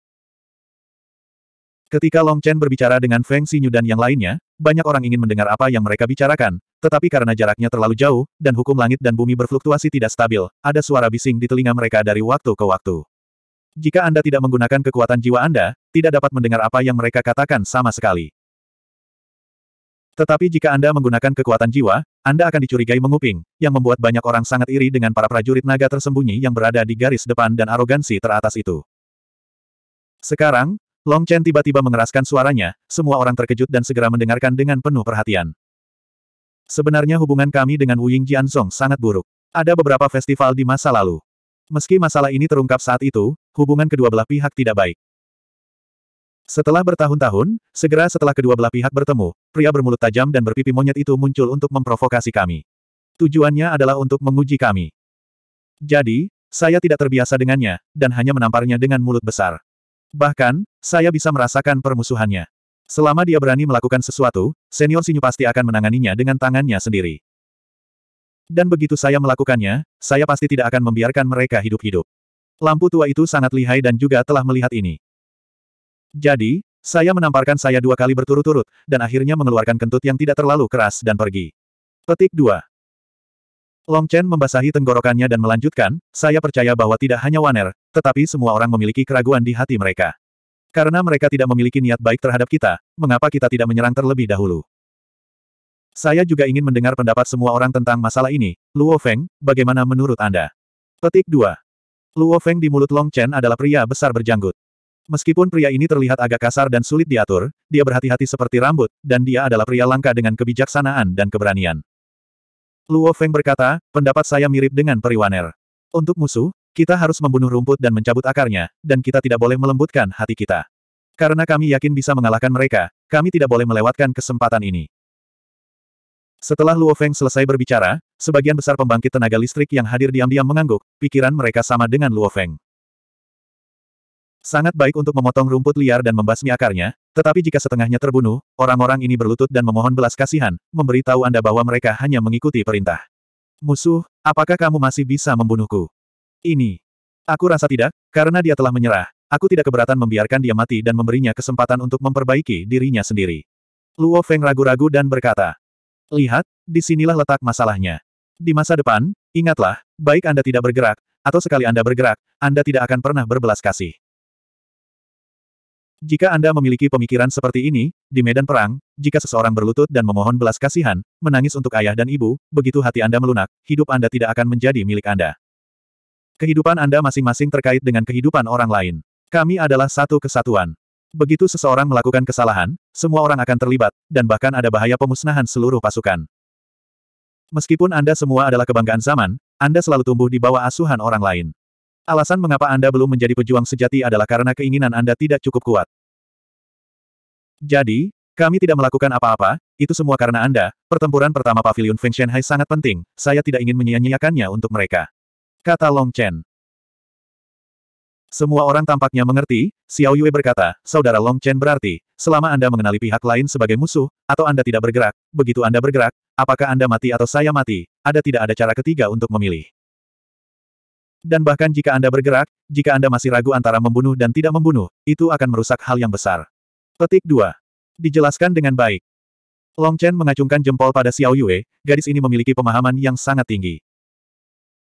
Ketika Long Chen berbicara dengan Feng Xinyu dan yang lainnya, banyak orang ingin mendengar apa yang mereka bicarakan, tetapi karena jaraknya terlalu jauh, dan hukum langit dan bumi berfluktuasi tidak stabil, ada suara bising di telinga mereka dari waktu ke waktu. Jika Anda tidak menggunakan kekuatan jiwa Anda, tidak dapat mendengar apa yang mereka katakan sama sekali. Tetapi jika Anda menggunakan kekuatan jiwa, Anda akan dicurigai menguping, yang membuat banyak orang sangat iri dengan para prajurit naga tersembunyi yang berada di garis depan dan arogansi teratas itu. Sekarang, Long Chen tiba-tiba mengeraskan suaranya, semua orang terkejut dan segera mendengarkan dengan penuh perhatian. Sebenarnya hubungan kami dengan Wu Ying Song sangat buruk. Ada beberapa festival di masa lalu. Meski masalah ini terungkap saat itu, hubungan kedua belah pihak tidak baik. Setelah bertahun-tahun, segera setelah kedua belah pihak bertemu, pria bermulut tajam dan berpipi monyet itu muncul untuk memprovokasi kami. Tujuannya adalah untuk menguji kami. Jadi, saya tidak terbiasa dengannya, dan hanya menamparnya dengan mulut besar. Bahkan, saya bisa merasakan permusuhannya. Selama dia berani melakukan sesuatu, senior Sinyu pasti akan menanganinya dengan tangannya sendiri. Dan begitu saya melakukannya, saya pasti tidak akan membiarkan mereka hidup-hidup. Lampu tua itu sangat lihai dan juga telah melihat ini. Jadi, saya menamparkan saya dua kali berturut-turut, dan akhirnya mengeluarkan kentut yang tidak terlalu keras dan pergi. Petik 2. Long Chen membasahi tenggorokannya dan melanjutkan, saya percaya bahwa tidak hanya Waner, tetapi semua orang memiliki keraguan di hati mereka. Karena mereka tidak memiliki niat baik terhadap kita, mengapa kita tidak menyerang terlebih dahulu? Saya juga ingin mendengar pendapat semua orang tentang masalah ini, Luo Feng, bagaimana menurut Anda? Petik 2. Luo Feng di mulut Long Chen adalah pria besar berjanggut. Meskipun pria ini terlihat agak kasar dan sulit diatur, dia berhati-hati seperti rambut, dan dia adalah pria langka dengan kebijaksanaan dan keberanian. Luo Feng berkata, pendapat saya mirip dengan periwaner. Untuk musuh, kita harus membunuh rumput dan mencabut akarnya, dan kita tidak boleh melembutkan hati kita. Karena kami yakin bisa mengalahkan mereka, kami tidak boleh melewatkan kesempatan ini. Setelah Luo Feng selesai berbicara, sebagian besar pembangkit tenaga listrik yang hadir diam-diam mengangguk, pikiran mereka sama dengan Luo Feng. Sangat baik untuk memotong rumput liar dan membasmi akarnya, tetapi jika setengahnya terbunuh, orang-orang ini berlutut dan memohon belas kasihan, memberitahu Anda bahwa mereka hanya mengikuti perintah. Musuh, apakah kamu masih bisa membunuhku? Ini. Aku rasa tidak, karena dia telah menyerah, aku tidak keberatan membiarkan dia mati dan memberinya kesempatan untuk memperbaiki dirinya sendiri. Luo Feng ragu-ragu dan berkata, Lihat, disinilah letak masalahnya. Di masa depan, ingatlah, baik Anda tidak bergerak, atau sekali Anda bergerak, Anda tidak akan pernah berbelas kasih. Jika Anda memiliki pemikiran seperti ini, di medan perang, jika seseorang berlutut dan memohon belas kasihan, menangis untuk ayah dan ibu, begitu hati Anda melunak, hidup Anda tidak akan menjadi milik Anda. Kehidupan Anda masing-masing terkait dengan kehidupan orang lain. Kami adalah satu kesatuan. Begitu seseorang melakukan kesalahan, semua orang akan terlibat, dan bahkan ada bahaya pemusnahan seluruh pasukan. Meskipun Anda semua adalah kebanggaan zaman, Anda selalu tumbuh di bawah asuhan orang lain. Alasan mengapa Anda belum menjadi pejuang sejati adalah karena keinginan Anda tidak cukup kuat. Jadi, kami tidak melakukan apa-apa, itu semua karena Anda, pertempuran pertama Pavilion Feng Shenhai sangat penting, saya tidak ingin menyia-nyiakannya untuk mereka. Kata Long Chen. Semua orang tampaknya mengerti, Xiao Yue berkata, Saudara Long Chen berarti, selama Anda mengenali pihak lain sebagai musuh, atau Anda tidak bergerak, begitu Anda bergerak, apakah Anda mati atau saya mati, ada tidak ada cara ketiga untuk memilih. Dan bahkan jika Anda bergerak, jika Anda masih ragu antara membunuh dan tidak membunuh, itu akan merusak hal yang besar. Petik 2. Dijelaskan dengan baik. Long Chen mengacungkan jempol pada Xiao Yue, gadis ini memiliki pemahaman yang sangat tinggi.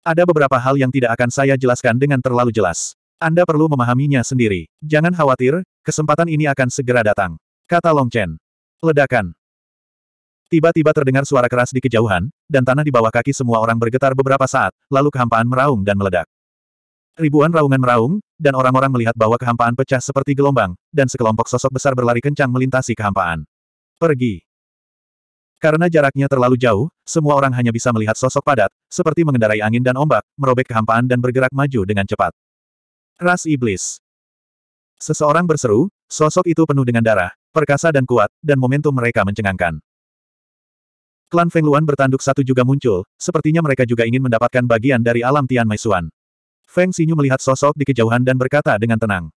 Ada beberapa hal yang tidak akan saya jelaskan dengan terlalu jelas. Anda perlu memahaminya sendiri. Jangan khawatir, kesempatan ini akan segera datang. Kata Long Chen. Ledakan. Tiba-tiba terdengar suara keras di kejauhan, dan tanah di bawah kaki semua orang bergetar beberapa saat, lalu kehampaan meraung dan meledak. Ribuan raungan meraung, dan orang-orang melihat bahwa kehampaan pecah seperti gelombang, dan sekelompok sosok besar berlari kencang melintasi kehampaan. Pergi. Karena jaraknya terlalu jauh, semua orang hanya bisa melihat sosok padat, seperti mengendarai angin dan ombak, merobek kehampaan dan bergerak maju dengan cepat. Ras Iblis. Seseorang berseru, sosok itu penuh dengan darah, perkasa dan kuat, dan momentum mereka mencengangkan. Klan Feng Luan bertanduk satu juga muncul, sepertinya mereka juga ingin mendapatkan bagian dari alam Tian Maisuan. Feng Xinyu melihat sosok di kejauhan dan berkata dengan tenang.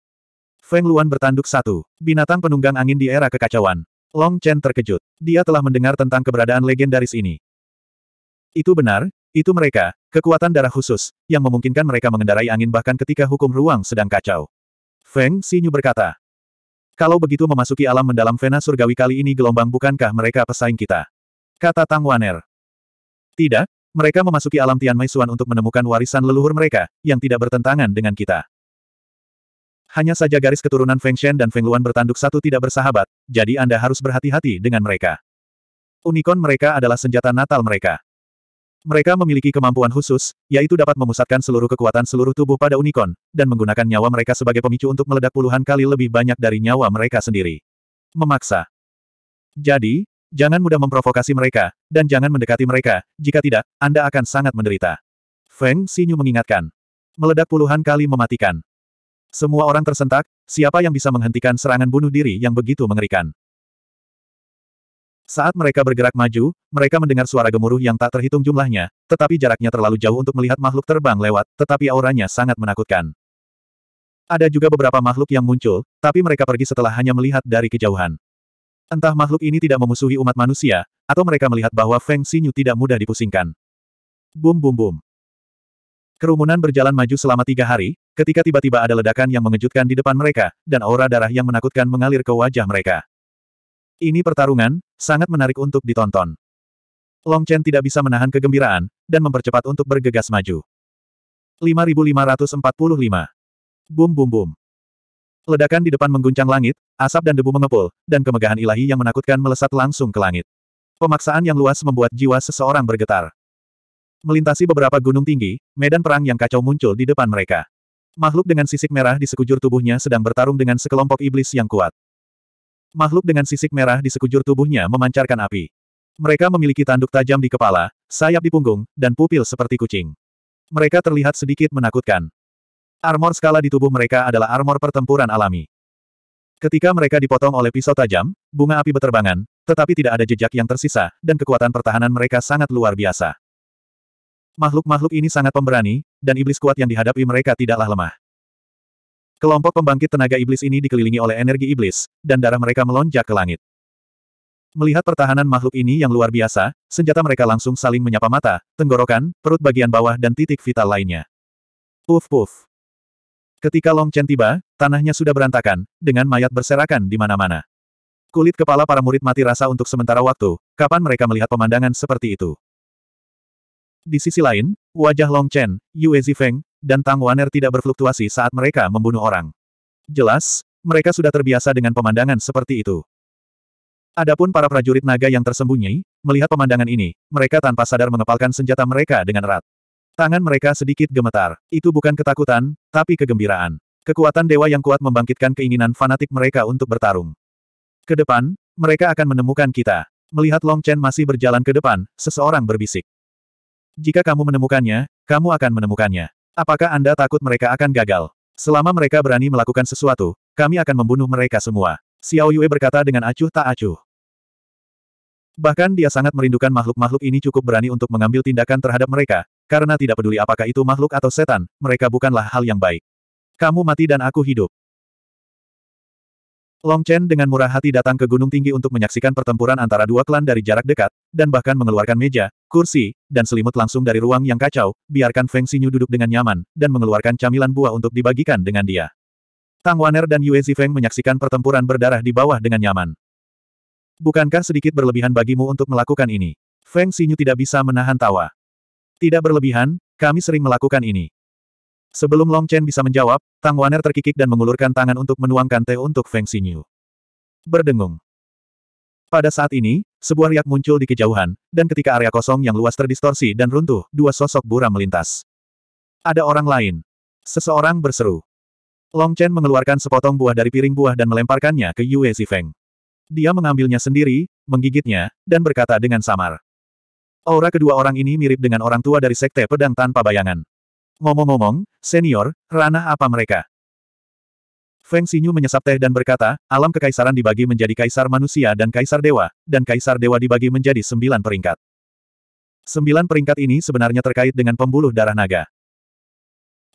Feng Luan bertanduk satu, binatang penunggang angin di era kekacauan. Long Chen terkejut. Dia telah mendengar tentang keberadaan legendaris ini. Itu benar, itu mereka, kekuatan darah khusus, yang memungkinkan mereka mengendarai angin bahkan ketika hukum ruang sedang kacau. Feng Xinyu berkata, kalau begitu memasuki alam mendalam Vena Surgawi kali ini gelombang bukankah mereka pesaing kita? kata Tang Waner. Tidak, mereka memasuki alam Tian Maisuan untuk menemukan warisan leluhur mereka, yang tidak bertentangan dengan kita. Hanya saja garis keturunan Feng Shen dan Feng Luan bertanduk satu tidak bersahabat, jadi Anda harus berhati-hati dengan mereka. Unicorn mereka adalah senjata natal mereka. Mereka memiliki kemampuan khusus, yaitu dapat memusatkan seluruh kekuatan seluruh tubuh pada unicorn, dan menggunakan nyawa mereka sebagai pemicu untuk meledak puluhan kali lebih banyak dari nyawa mereka sendiri. Memaksa. Jadi, Jangan mudah memprovokasi mereka, dan jangan mendekati mereka, jika tidak, Anda akan sangat menderita. Feng Xinyu mengingatkan. Meledak puluhan kali mematikan. Semua orang tersentak, siapa yang bisa menghentikan serangan bunuh diri yang begitu mengerikan. Saat mereka bergerak maju, mereka mendengar suara gemuruh yang tak terhitung jumlahnya, tetapi jaraknya terlalu jauh untuk melihat makhluk terbang lewat, tetapi auranya sangat menakutkan. Ada juga beberapa makhluk yang muncul, tapi mereka pergi setelah hanya melihat dari kejauhan. Entah makhluk ini tidak memusuhi umat manusia, atau mereka melihat bahwa Feng Xinyu tidak mudah dipusingkan. Bum bum bum. Kerumunan berjalan maju selama tiga hari, ketika tiba-tiba ada ledakan yang mengejutkan di depan mereka, dan aura darah yang menakutkan mengalir ke wajah mereka. Ini pertarungan, sangat menarik untuk ditonton. Long Chen tidak bisa menahan kegembiraan, dan mempercepat untuk bergegas maju. 5545 Bum bum bum. Ledakan di depan mengguncang langit, Asap dan debu mengepul, dan kemegahan ilahi yang menakutkan melesat langsung ke langit. Pemaksaan yang luas membuat jiwa seseorang bergetar. Melintasi beberapa gunung tinggi, medan perang yang kacau muncul di depan mereka. Makhluk dengan sisik merah di sekujur tubuhnya sedang bertarung dengan sekelompok iblis yang kuat. Makhluk dengan sisik merah di sekujur tubuhnya memancarkan api. Mereka memiliki tanduk tajam di kepala, sayap di punggung, dan pupil seperti kucing. Mereka terlihat sedikit menakutkan. Armor skala di tubuh mereka adalah armor pertempuran alami. Ketika mereka dipotong oleh pisau tajam, bunga api beterbangan, tetapi tidak ada jejak yang tersisa, dan kekuatan pertahanan mereka sangat luar biasa. Makhluk-makhluk ini sangat pemberani, dan iblis kuat yang dihadapi mereka tidaklah lemah. Kelompok pembangkit tenaga iblis ini dikelilingi oleh energi iblis, dan darah mereka melonjak ke langit. Melihat pertahanan makhluk ini yang luar biasa, senjata mereka langsung saling menyapa mata, tenggorokan, perut bagian bawah dan titik vital lainnya. Puf puf. Ketika Long Chen tiba, tanahnya sudah berantakan, dengan mayat berserakan di mana-mana. Kulit kepala para murid mati rasa untuk sementara waktu, kapan mereka melihat pemandangan seperti itu. Di sisi lain, wajah Long Chen, Yue Zifeng, dan Tang Wan'er tidak berfluktuasi saat mereka membunuh orang. Jelas, mereka sudah terbiasa dengan pemandangan seperti itu. Adapun para prajurit naga yang tersembunyi, melihat pemandangan ini, mereka tanpa sadar mengepalkan senjata mereka dengan erat. Tangan mereka sedikit gemetar. Itu bukan ketakutan, tapi kegembiraan. Kekuatan dewa yang kuat membangkitkan keinginan fanatik mereka untuk bertarung. Ke depan, mereka akan menemukan kita. Melihat Long Chen masih berjalan ke depan, seseorang berbisik. Jika kamu menemukannya, kamu akan menemukannya. Apakah Anda takut mereka akan gagal? Selama mereka berani melakukan sesuatu, kami akan membunuh mereka semua. Xiao Yue berkata dengan acuh tak acuh. Bahkan dia sangat merindukan makhluk-makhluk ini cukup berani untuk mengambil tindakan terhadap mereka, karena tidak peduli apakah itu makhluk atau setan, mereka bukanlah hal yang baik. Kamu mati dan aku hidup. Long Chen dengan murah hati datang ke gunung tinggi untuk menyaksikan pertempuran antara dua klan dari jarak dekat, dan bahkan mengeluarkan meja, kursi, dan selimut langsung dari ruang yang kacau, biarkan Feng Xinyu duduk dengan nyaman, dan mengeluarkan camilan buah untuk dibagikan dengan dia. Tang Waner dan Yue Zifeng menyaksikan pertempuran berdarah di bawah dengan nyaman. Bukankah sedikit berlebihan bagimu untuk melakukan ini? Feng Xinyu tidak bisa menahan tawa. Tidak berlebihan, kami sering melakukan ini. Sebelum Long Chen bisa menjawab, Tang Waner terkikik dan mengulurkan tangan untuk menuangkan teh untuk Feng Xinyu. Berdengung. Pada saat ini, sebuah riak muncul di kejauhan, dan ketika area kosong yang luas terdistorsi dan runtuh, dua sosok buram melintas. Ada orang lain. Seseorang berseru. Long Chen mengeluarkan sepotong buah dari piring buah dan melemparkannya ke Yue Zifeng. Dia mengambilnya sendiri, menggigitnya, dan berkata dengan samar. Aura kedua orang ini mirip dengan orang tua dari sekte pedang tanpa bayangan. Ngomong-ngomong, senior, ranah apa mereka? Feng Xinyu menyesap teh dan berkata, alam kekaisaran dibagi menjadi kaisar manusia dan kaisar dewa, dan kaisar dewa dibagi menjadi sembilan peringkat. Sembilan peringkat ini sebenarnya terkait dengan pembuluh darah naga.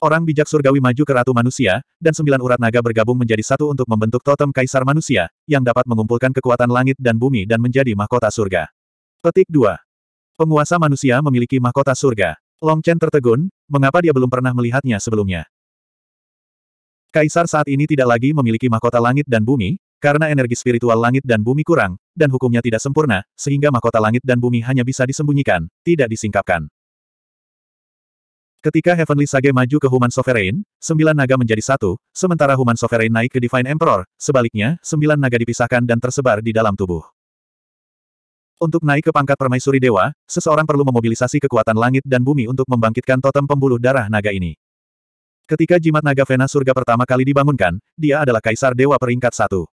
Orang bijak surgawi maju ke Ratu Manusia, dan sembilan urat naga bergabung menjadi satu untuk membentuk totem Kaisar Manusia, yang dapat mengumpulkan kekuatan langit dan bumi dan menjadi mahkota surga. Petik 2. Penguasa manusia memiliki mahkota surga. Long Chen tertegun, mengapa dia belum pernah melihatnya sebelumnya. Kaisar saat ini tidak lagi memiliki mahkota langit dan bumi, karena energi spiritual langit dan bumi kurang, dan hukumnya tidak sempurna, sehingga mahkota langit dan bumi hanya bisa disembunyikan, tidak disingkapkan. Ketika Heavenly Sage maju ke Human Sovereign, sembilan naga menjadi satu, sementara Human Sovereign naik ke Divine Emperor, sebaliknya, sembilan naga dipisahkan dan tersebar di dalam tubuh. Untuk naik ke pangkat permaisuri dewa, seseorang perlu memobilisasi kekuatan langit dan bumi untuk membangkitkan totem pembuluh darah naga ini. Ketika jimat naga Vena surga pertama kali dibangunkan, dia adalah kaisar dewa peringkat satu.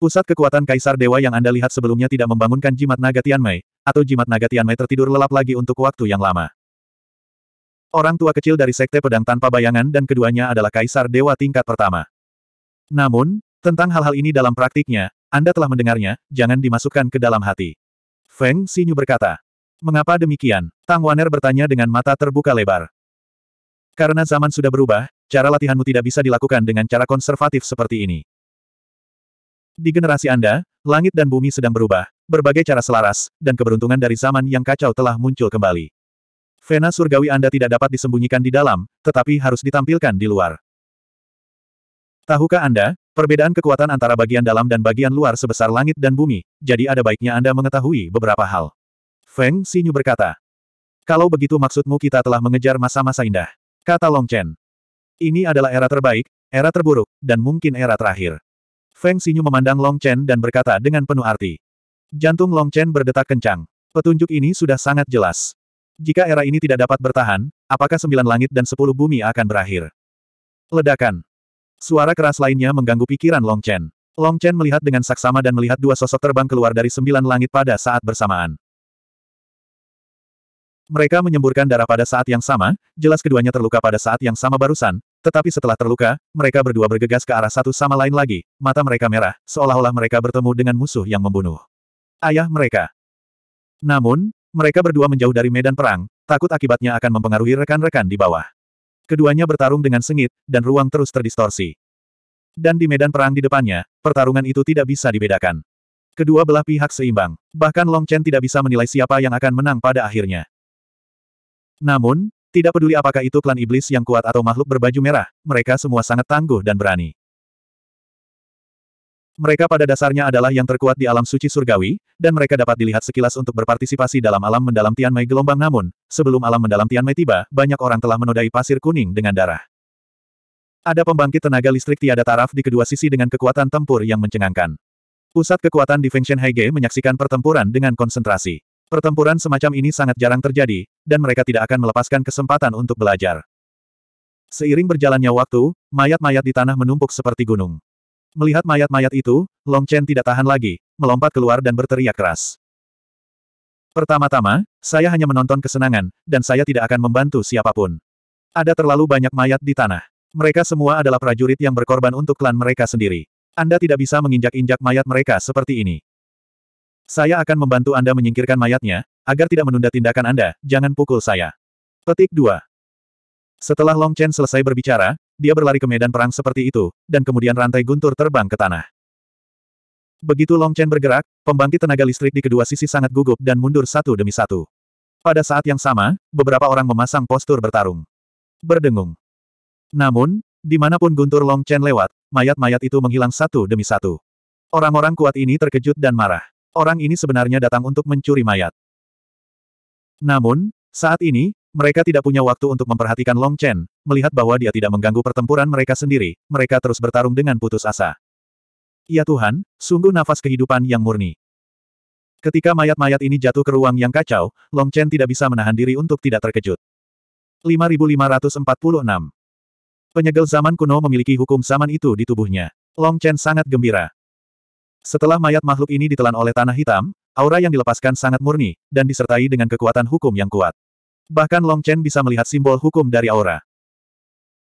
Pusat kekuatan kaisar dewa yang Anda lihat sebelumnya tidak membangunkan jimat naga Tianmei, atau jimat naga Tianmei tertidur lelap lagi untuk waktu yang lama. Orang tua kecil dari Sekte Pedang tanpa bayangan dan keduanya adalah Kaisar Dewa tingkat pertama. Namun, tentang hal-hal ini dalam praktiknya, Anda telah mendengarnya, jangan dimasukkan ke dalam hati. Feng Xinyu berkata. Mengapa demikian? Tang Waner bertanya dengan mata terbuka lebar. Karena zaman sudah berubah, cara latihanmu tidak bisa dilakukan dengan cara konservatif seperti ini. Di generasi Anda, langit dan bumi sedang berubah, berbagai cara selaras, dan keberuntungan dari zaman yang kacau telah muncul kembali. Vena surgawi Anda tidak dapat disembunyikan di dalam, tetapi harus ditampilkan di luar. Tahukah Anda, perbedaan kekuatan antara bagian dalam dan bagian luar sebesar langit dan bumi, jadi ada baiknya Anda mengetahui beberapa hal. Feng Xinyu berkata, kalau begitu maksudmu kita telah mengejar masa-masa indah. Kata Long Chen. Ini adalah era terbaik, era terburuk, dan mungkin era terakhir. Feng Xinyu memandang Long Chen dan berkata dengan penuh arti. Jantung Long Chen berdetak kencang. Petunjuk ini sudah sangat jelas. Jika era ini tidak dapat bertahan, apakah sembilan langit dan sepuluh bumi akan berakhir? Ledakan. Suara keras lainnya mengganggu pikiran Long Chen. Long Chen melihat dengan saksama dan melihat dua sosok terbang keluar dari sembilan langit pada saat bersamaan. Mereka menyemburkan darah pada saat yang sama, jelas keduanya terluka pada saat yang sama barusan, tetapi setelah terluka, mereka berdua bergegas ke arah satu sama lain lagi, mata mereka merah, seolah-olah mereka bertemu dengan musuh yang membunuh. Ayah mereka. Namun, mereka berdua menjauh dari medan perang, takut akibatnya akan mempengaruhi rekan-rekan di bawah. Keduanya bertarung dengan sengit, dan ruang terus terdistorsi. Dan di medan perang di depannya, pertarungan itu tidak bisa dibedakan. Kedua belah pihak seimbang, bahkan Long Chen tidak bisa menilai siapa yang akan menang pada akhirnya. Namun, tidak peduli apakah itu klan iblis yang kuat atau makhluk berbaju merah, mereka semua sangat tangguh dan berani. Mereka pada dasarnya adalah yang terkuat di alam suci surgawi, dan mereka dapat dilihat sekilas untuk berpartisipasi dalam alam mendalam Tianmei gelombang namun, sebelum alam mendalam Tianmei tiba, banyak orang telah menodai pasir kuning dengan darah. Ada pembangkit tenaga listrik tiada taraf di kedua sisi dengan kekuatan tempur yang mencengangkan. Pusat kekuatan di Fengshen Haige menyaksikan pertempuran dengan konsentrasi. Pertempuran semacam ini sangat jarang terjadi, dan mereka tidak akan melepaskan kesempatan untuk belajar. Seiring berjalannya waktu, mayat-mayat di tanah menumpuk seperti gunung. Melihat mayat-mayat itu, Long Chen tidak tahan lagi, melompat keluar dan berteriak keras. Pertama-tama, saya hanya menonton kesenangan, dan saya tidak akan membantu siapapun. Ada terlalu banyak mayat di tanah. Mereka semua adalah prajurit yang berkorban untuk klan mereka sendiri. Anda tidak bisa menginjak-injak mayat mereka seperti ini. Saya akan membantu Anda menyingkirkan mayatnya, agar tidak menunda tindakan Anda, jangan pukul saya. Petik 2. Setelah Long Chen selesai berbicara, dia berlari ke medan perang seperti itu, dan kemudian rantai guntur terbang ke tanah. Begitu Long Chen bergerak, pembangkit tenaga listrik di kedua sisi sangat gugup dan mundur satu demi satu. Pada saat yang sama, beberapa orang memasang postur bertarung. Berdengung. Namun, dimanapun guntur Long Chen lewat, mayat-mayat itu menghilang satu demi satu. Orang-orang kuat ini terkejut dan marah. Orang ini sebenarnya datang untuk mencuri mayat. Namun, saat ini, mereka tidak punya waktu untuk memperhatikan Long Chen, melihat bahwa dia tidak mengganggu pertempuran mereka sendiri, mereka terus bertarung dengan putus asa. Ya Tuhan, sungguh nafas kehidupan yang murni. Ketika mayat-mayat ini jatuh ke ruang yang kacau, Long Chen tidak bisa menahan diri untuk tidak terkejut. 5546 Penyegel zaman kuno memiliki hukum zaman itu di tubuhnya. Long Chen sangat gembira. Setelah mayat makhluk ini ditelan oleh tanah hitam, aura yang dilepaskan sangat murni, dan disertai dengan kekuatan hukum yang kuat. Bahkan Long Chen bisa melihat simbol hukum dari aura.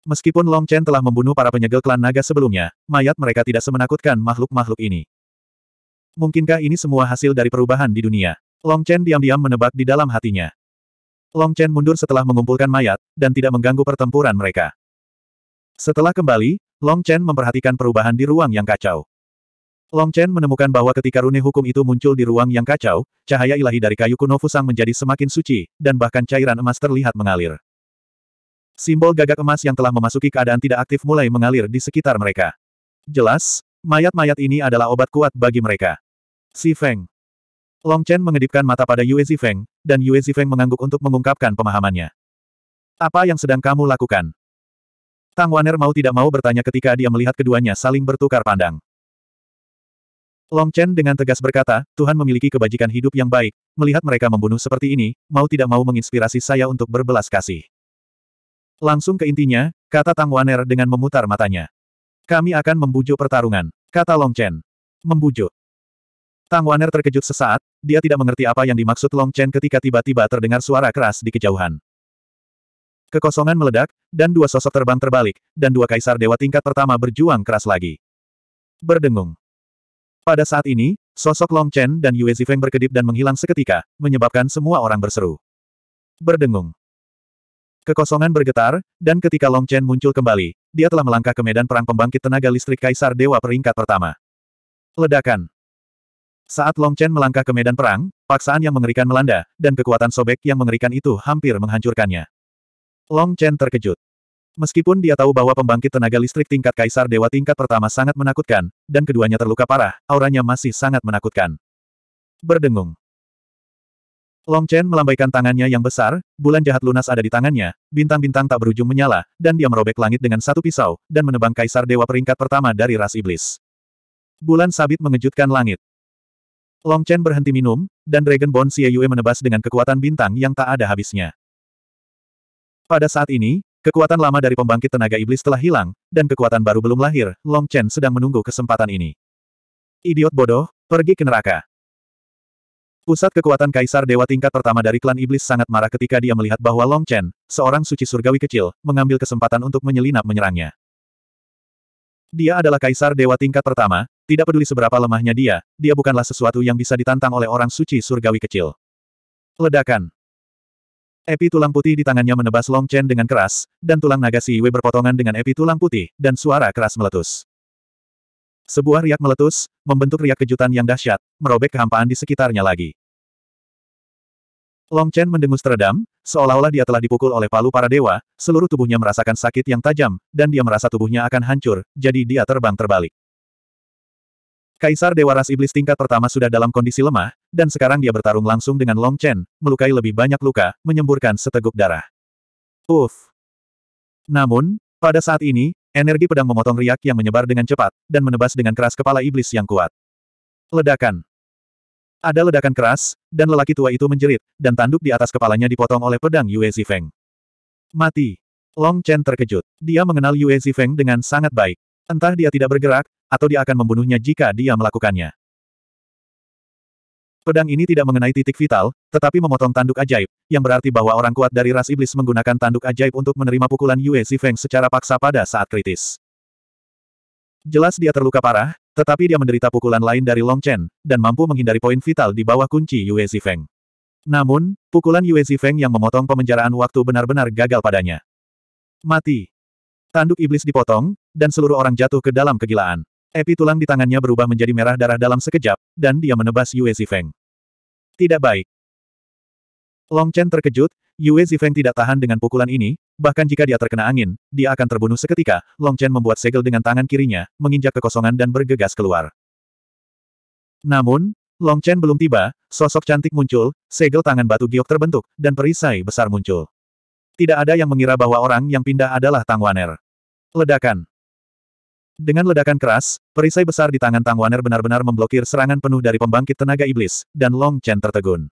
Meskipun Long Chen telah membunuh para penyegel klan naga sebelumnya, mayat mereka tidak semenakutkan makhluk-makhluk ini. Mungkinkah ini semua hasil dari perubahan di dunia? Long Chen diam-diam menebak di dalam hatinya. Long Chen mundur setelah mengumpulkan mayat, dan tidak mengganggu pertempuran mereka. Setelah kembali, Long Chen memperhatikan perubahan di ruang yang kacau. Long Chen menemukan bahwa ketika rune hukum itu muncul di ruang yang kacau, cahaya ilahi dari kayu kuno Fusang menjadi semakin suci, dan bahkan cairan emas terlihat mengalir. Simbol gagak emas yang telah memasuki keadaan tidak aktif mulai mengalir di sekitar mereka. Jelas, mayat-mayat ini adalah obat kuat bagi mereka. Si Feng. Long Chen mengedipkan mata pada Yue Zifeng, dan Yue Zifeng mengangguk untuk mengungkapkan pemahamannya. Apa yang sedang kamu lakukan? Tang Waner mau tidak mau bertanya ketika dia melihat keduanya saling bertukar pandang. Long Chen dengan tegas berkata, Tuhan memiliki kebajikan hidup yang baik, melihat mereka membunuh seperti ini, mau tidak mau menginspirasi saya untuk berbelas kasih. Langsung ke intinya, kata Tang Waner dengan memutar matanya. Kami akan membujuk pertarungan, kata Long Chen. Membujuk. Tang Waner terkejut sesaat, dia tidak mengerti apa yang dimaksud Long Chen ketika tiba-tiba terdengar suara keras di kejauhan. Kekosongan meledak, dan dua sosok terbang terbalik, dan dua kaisar dewa tingkat pertama berjuang keras lagi. Berdengung. Pada saat ini, sosok Long Chen dan Yue Zifeng berkedip dan menghilang seketika, menyebabkan semua orang berseru. Berdengung. Kekosongan bergetar, dan ketika Long Chen muncul kembali, dia telah melangkah ke medan perang pembangkit tenaga listrik Kaisar Dewa peringkat pertama. Ledakan. Saat Long Chen melangkah ke medan perang, paksaan yang mengerikan melanda, dan kekuatan sobek yang mengerikan itu hampir menghancurkannya. Long Chen terkejut. Meskipun dia tahu bahwa pembangkit tenaga listrik tingkat Kaisar Dewa tingkat pertama sangat menakutkan, dan keduanya terluka parah, auranya masih sangat menakutkan. Berdengung. Long Chen melambaikan tangannya yang besar, bulan jahat lunas ada di tangannya, bintang-bintang tak berujung menyala, dan dia merobek langit dengan satu pisau, dan menebang Kaisar Dewa peringkat pertama dari ras iblis. Bulan sabit mengejutkan langit. Long Chen berhenti minum, dan Dragon Bone Xie Yue menebas dengan kekuatan bintang yang tak ada habisnya. Pada saat ini, Kekuatan lama dari pembangkit tenaga iblis telah hilang, dan kekuatan baru belum lahir, Long Chen sedang menunggu kesempatan ini. Idiot bodoh, pergi ke neraka. Pusat kekuatan Kaisar Dewa tingkat pertama dari klan iblis sangat marah ketika dia melihat bahwa Long Chen, seorang suci surgawi kecil, mengambil kesempatan untuk menyelinap menyerangnya. Dia adalah Kaisar Dewa tingkat pertama, tidak peduli seberapa lemahnya dia, dia bukanlah sesuatu yang bisa ditantang oleh orang suci surgawi kecil. Ledakan Epi tulang putih di tangannya menebas Long Chen dengan keras, dan tulang naga Si Wei berpotongan dengan epi tulang putih, dan suara keras meletus. Sebuah riak meletus, membentuk riak kejutan yang dahsyat, merobek kehampaan di sekitarnya lagi. Long Chen mendengus teredam, seolah-olah dia telah dipukul oleh palu para dewa, seluruh tubuhnya merasakan sakit yang tajam, dan dia merasa tubuhnya akan hancur, jadi dia terbang terbalik. Kaisar Dewa Ras Iblis tingkat pertama sudah dalam kondisi lemah, dan sekarang dia bertarung langsung dengan Long Chen, melukai lebih banyak luka, menyemburkan seteguk darah. Uff. Namun, pada saat ini, energi pedang memotong riak yang menyebar dengan cepat, dan menebas dengan keras kepala iblis yang kuat. Ledakan. Ada ledakan keras, dan lelaki tua itu menjerit, dan tanduk di atas kepalanya dipotong oleh pedang Yue Zifeng. Mati. Long Chen terkejut. Dia mengenal Yue Zifeng dengan sangat baik. Entah dia tidak bergerak, atau dia akan membunuhnya jika dia melakukannya. Pedang ini tidak mengenai titik vital, tetapi memotong tanduk ajaib, yang berarti bahwa orang kuat dari ras iblis menggunakan tanduk ajaib untuk menerima pukulan Yue Zifeng secara paksa pada saat kritis. Jelas dia terluka parah, tetapi dia menderita pukulan lain dari Long Chen, dan mampu menghindari poin vital di bawah kunci Yue Zifeng. Namun, pukulan Yue Zifeng yang memotong pemenjaraan waktu benar-benar gagal padanya. Mati. Tanduk iblis dipotong, dan seluruh orang jatuh ke dalam kegilaan. Epi tulang di tangannya berubah menjadi merah darah dalam sekejap, dan dia menebas Yue Zifeng. Tidak baik. Long Chen terkejut, Yue Zifeng tidak tahan dengan pukulan ini, bahkan jika dia terkena angin, dia akan terbunuh seketika. Long Chen membuat segel dengan tangan kirinya, menginjak kekosongan dan bergegas keluar. Namun, Long Chen belum tiba, sosok cantik muncul, segel tangan batu giok terbentuk, dan perisai besar muncul. Tidak ada yang mengira bahwa orang yang pindah adalah Tang Waner. Ledakan. Dengan ledakan keras, perisai besar di tangan Tang Waner benar-benar memblokir serangan penuh dari pembangkit tenaga iblis, dan Long Chen tertegun.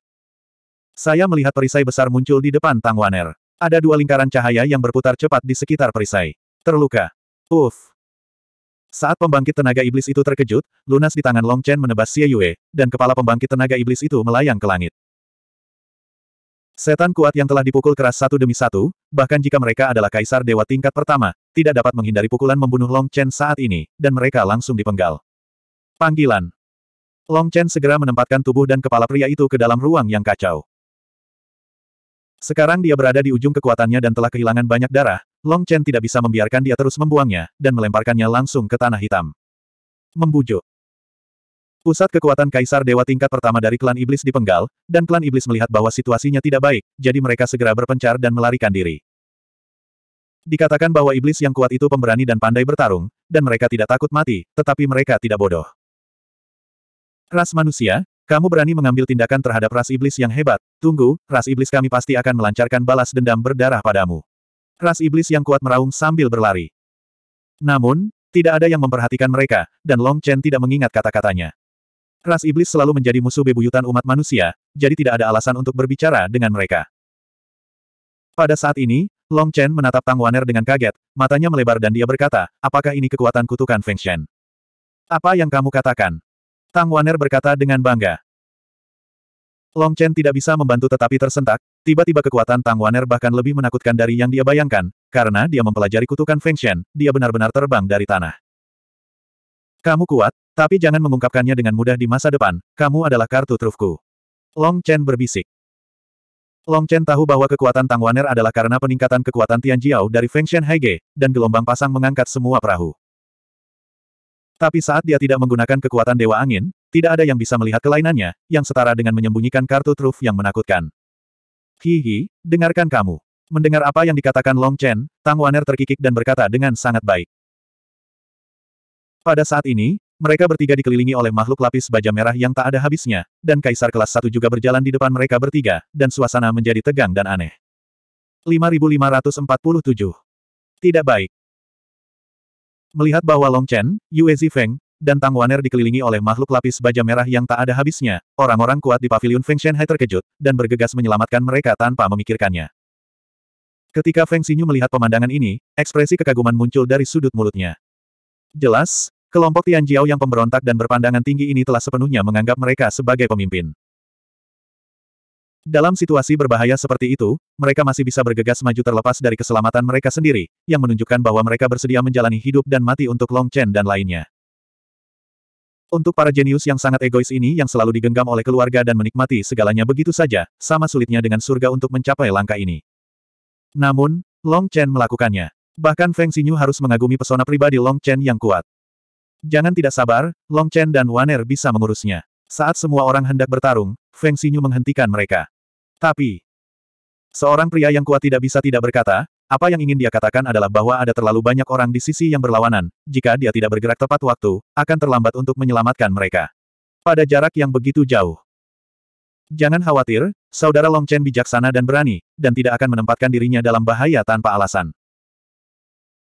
Saya melihat perisai besar muncul di depan Tang Waner. Ada dua lingkaran cahaya yang berputar cepat di sekitar perisai. Terluka. Uff. Saat pembangkit tenaga iblis itu terkejut, lunas di tangan Long Chen menebas Xie Yue, dan kepala pembangkit tenaga iblis itu melayang ke langit. Setan kuat yang telah dipukul keras satu demi satu, bahkan jika mereka adalah kaisar dewa tingkat pertama, tidak dapat menghindari pukulan membunuh Long Chen saat ini, dan mereka langsung dipenggal. Panggilan Long Chen segera menempatkan tubuh dan kepala pria itu ke dalam ruang yang kacau. Sekarang dia berada di ujung kekuatannya dan telah kehilangan banyak darah, Long Chen tidak bisa membiarkan dia terus membuangnya, dan melemparkannya langsung ke tanah hitam. Membujuk Pusat kekuatan Kaisar Dewa tingkat pertama dari klan Iblis dipenggal, dan klan Iblis melihat bahwa situasinya tidak baik, jadi mereka segera berpencar dan melarikan diri. Dikatakan bahwa Iblis yang kuat itu pemberani dan pandai bertarung, dan mereka tidak takut mati, tetapi mereka tidak bodoh. Ras manusia, kamu berani mengambil tindakan terhadap ras Iblis yang hebat, tunggu, ras Iblis kami pasti akan melancarkan balas dendam berdarah padamu. Ras Iblis yang kuat meraung sambil berlari. Namun, tidak ada yang memperhatikan mereka, dan Long Chen tidak mengingat kata-katanya. Ras iblis selalu menjadi musuh bebuyutan umat manusia, jadi tidak ada alasan untuk berbicara dengan mereka. Pada saat ini, Long Chen menatap Tang Waner dengan kaget, matanya melebar dan dia berkata, apakah ini kekuatan kutukan Feng Shen? Apa yang kamu katakan? Tang Waner berkata dengan bangga. Long Chen tidak bisa membantu tetapi tersentak, tiba-tiba kekuatan Tang Waner bahkan lebih menakutkan dari yang dia bayangkan, karena dia mempelajari kutukan Feng Shen, dia benar-benar terbang dari tanah. Kamu kuat, tapi jangan mengungkapkannya dengan mudah di masa depan, kamu adalah kartu trufku. Long Chen berbisik. Long Chen tahu bahwa kekuatan Tang Waner adalah karena peningkatan kekuatan Tian Jiao dari Feng Shen Haige, dan gelombang pasang mengangkat semua perahu. Tapi saat dia tidak menggunakan kekuatan Dewa Angin, tidak ada yang bisa melihat kelainannya, yang setara dengan menyembunyikan kartu truf yang menakutkan. Hihi, dengarkan kamu. Mendengar apa yang dikatakan Long Chen, Tang Waner terkikik dan berkata dengan sangat baik. Pada saat ini, mereka bertiga dikelilingi oleh makhluk lapis baja merah yang tak ada habisnya, dan kaisar kelas satu juga berjalan di depan mereka bertiga, dan suasana menjadi tegang dan aneh. 5547 Tidak baik. Melihat bahwa Long Chen, Yue Zifeng, dan Tang Waner dikelilingi oleh makhluk lapis baja merah yang tak ada habisnya, orang-orang kuat di pavilion Feng Shenhai terkejut, dan bergegas menyelamatkan mereka tanpa memikirkannya. Ketika Feng Xinyu melihat pemandangan ini, ekspresi kekaguman muncul dari sudut mulutnya. Jelas, Kelompok Tian Jiao yang pemberontak dan berpandangan tinggi ini telah sepenuhnya menganggap mereka sebagai pemimpin. Dalam situasi berbahaya seperti itu, mereka masih bisa bergegas maju terlepas dari keselamatan mereka sendiri, yang menunjukkan bahwa mereka bersedia menjalani hidup dan mati untuk Long Chen dan lainnya. Untuk para jenius yang sangat egois ini yang selalu digenggam oleh keluarga dan menikmati segalanya begitu saja, sama sulitnya dengan surga untuk mencapai langkah ini. Namun, Long Chen melakukannya. Bahkan Feng Xinyu harus mengagumi pesona pribadi Long Chen yang kuat. Jangan tidak sabar, Long Chen dan Waner bisa mengurusnya. Saat semua orang hendak bertarung, Feng Xinyu menghentikan mereka. Tapi, seorang pria yang kuat tidak bisa tidak berkata, apa yang ingin dia katakan adalah bahwa ada terlalu banyak orang di sisi yang berlawanan, jika dia tidak bergerak tepat waktu, akan terlambat untuk menyelamatkan mereka. Pada jarak yang begitu jauh. Jangan khawatir, saudara Long Chen bijaksana dan berani, dan tidak akan menempatkan dirinya dalam bahaya tanpa alasan.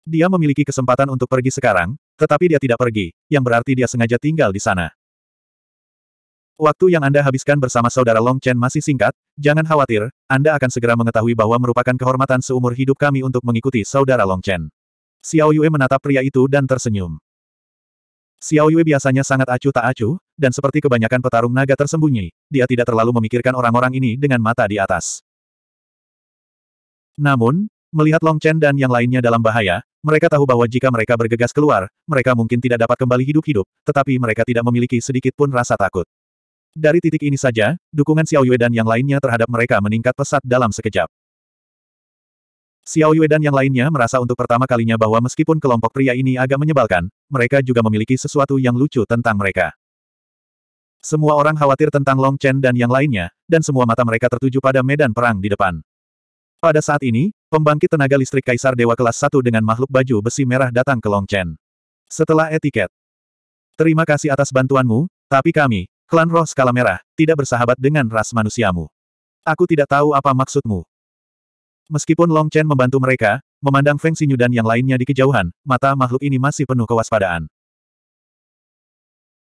Dia memiliki kesempatan untuk pergi sekarang, tetapi dia tidak pergi, yang berarti dia sengaja tinggal di sana. Waktu yang Anda habiskan bersama saudara Long Chen masih singkat, jangan khawatir, Anda akan segera mengetahui bahwa merupakan kehormatan seumur hidup kami untuk mengikuti saudara Long Chen. Xiao Yue menatap pria itu dan tersenyum. Xiao Yue biasanya sangat acuh tak acuh, dan seperti kebanyakan petarung naga tersembunyi, dia tidak terlalu memikirkan orang-orang ini dengan mata di atas. Namun, melihat Long Chen dan yang lainnya dalam bahaya, mereka tahu bahwa jika mereka bergegas keluar, mereka mungkin tidak dapat kembali hidup-hidup, tetapi mereka tidak memiliki sedikit pun rasa takut. Dari titik ini saja, dukungan Xiao Yue dan yang lainnya terhadap mereka meningkat pesat dalam sekejap. Xiao Yue dan yang lainnya merasa untuk pertama kalinya bahwa meskipun kelompok pria ini agak menyebalkan, mereka juga memiliki sesuatu yang lucu tentang mereka. Semua orang khawatir tentang Long Chen dan yang lainnya, dan semua mata mereka tertuju pada medan perang di depan. Pada saat ini, pembangkit tenaga listrik Kaisar Dewa kelas 1 dengan makhluk baju besi merah datang ke Longchen. Setelah etiket. Terima kasih atas bantuanmu, tapi kami, klan roh skala merah, tidak bersahabat dengan ras manusiamu. Aku tidak tahu apa maksudmu. Meskipun Long Chen membantu mereka, memandang Feng Xinyu dan yang lainnya di kejauhan, mata makhluk ini masih penuh kewaspadaan.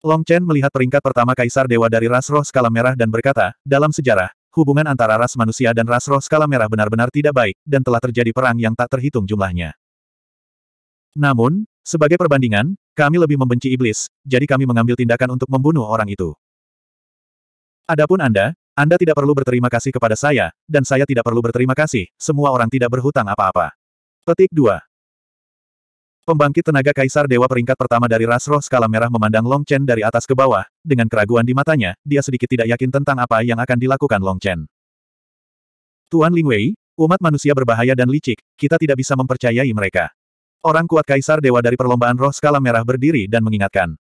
Long Chen melihat peringkat pertama Kaisar Dewa dari ras roh skala merah dan berkata, dalam sejarah, hubungan antara ras manusia dan ras roh skala merah benar-benar tidak baik, dan telah terjadi perang yang tak terhitung jumlahnya. Namun, sebagai perbandingan, kami lebih membenci iblis, jadi kami mengambil tindakan untuk membunuh orang itu. Adapun Anda, Anda tidak perlu berterima kasih kepada saya, dan saya tidak perlu berterima kasih, semua orang tidak berhutang apa-apa. Petik 2. Pembangkit tenaga Kaisar Dewa peringkat pertama dari ras roh skala merah memandang Long Chen dari atas ke bawah, dengan keraguan di matanya, dia sedikit tidak yakin tentang apa yang akan dilakukan Long Chen. Tuan Ling Wei, umat manusia berbahaya dan licik, kita tidak bisa mempercayai mereka. Orang kuat Kaisar Dewa dari perlombaan roh skala merah berdiri dan mengingatkan.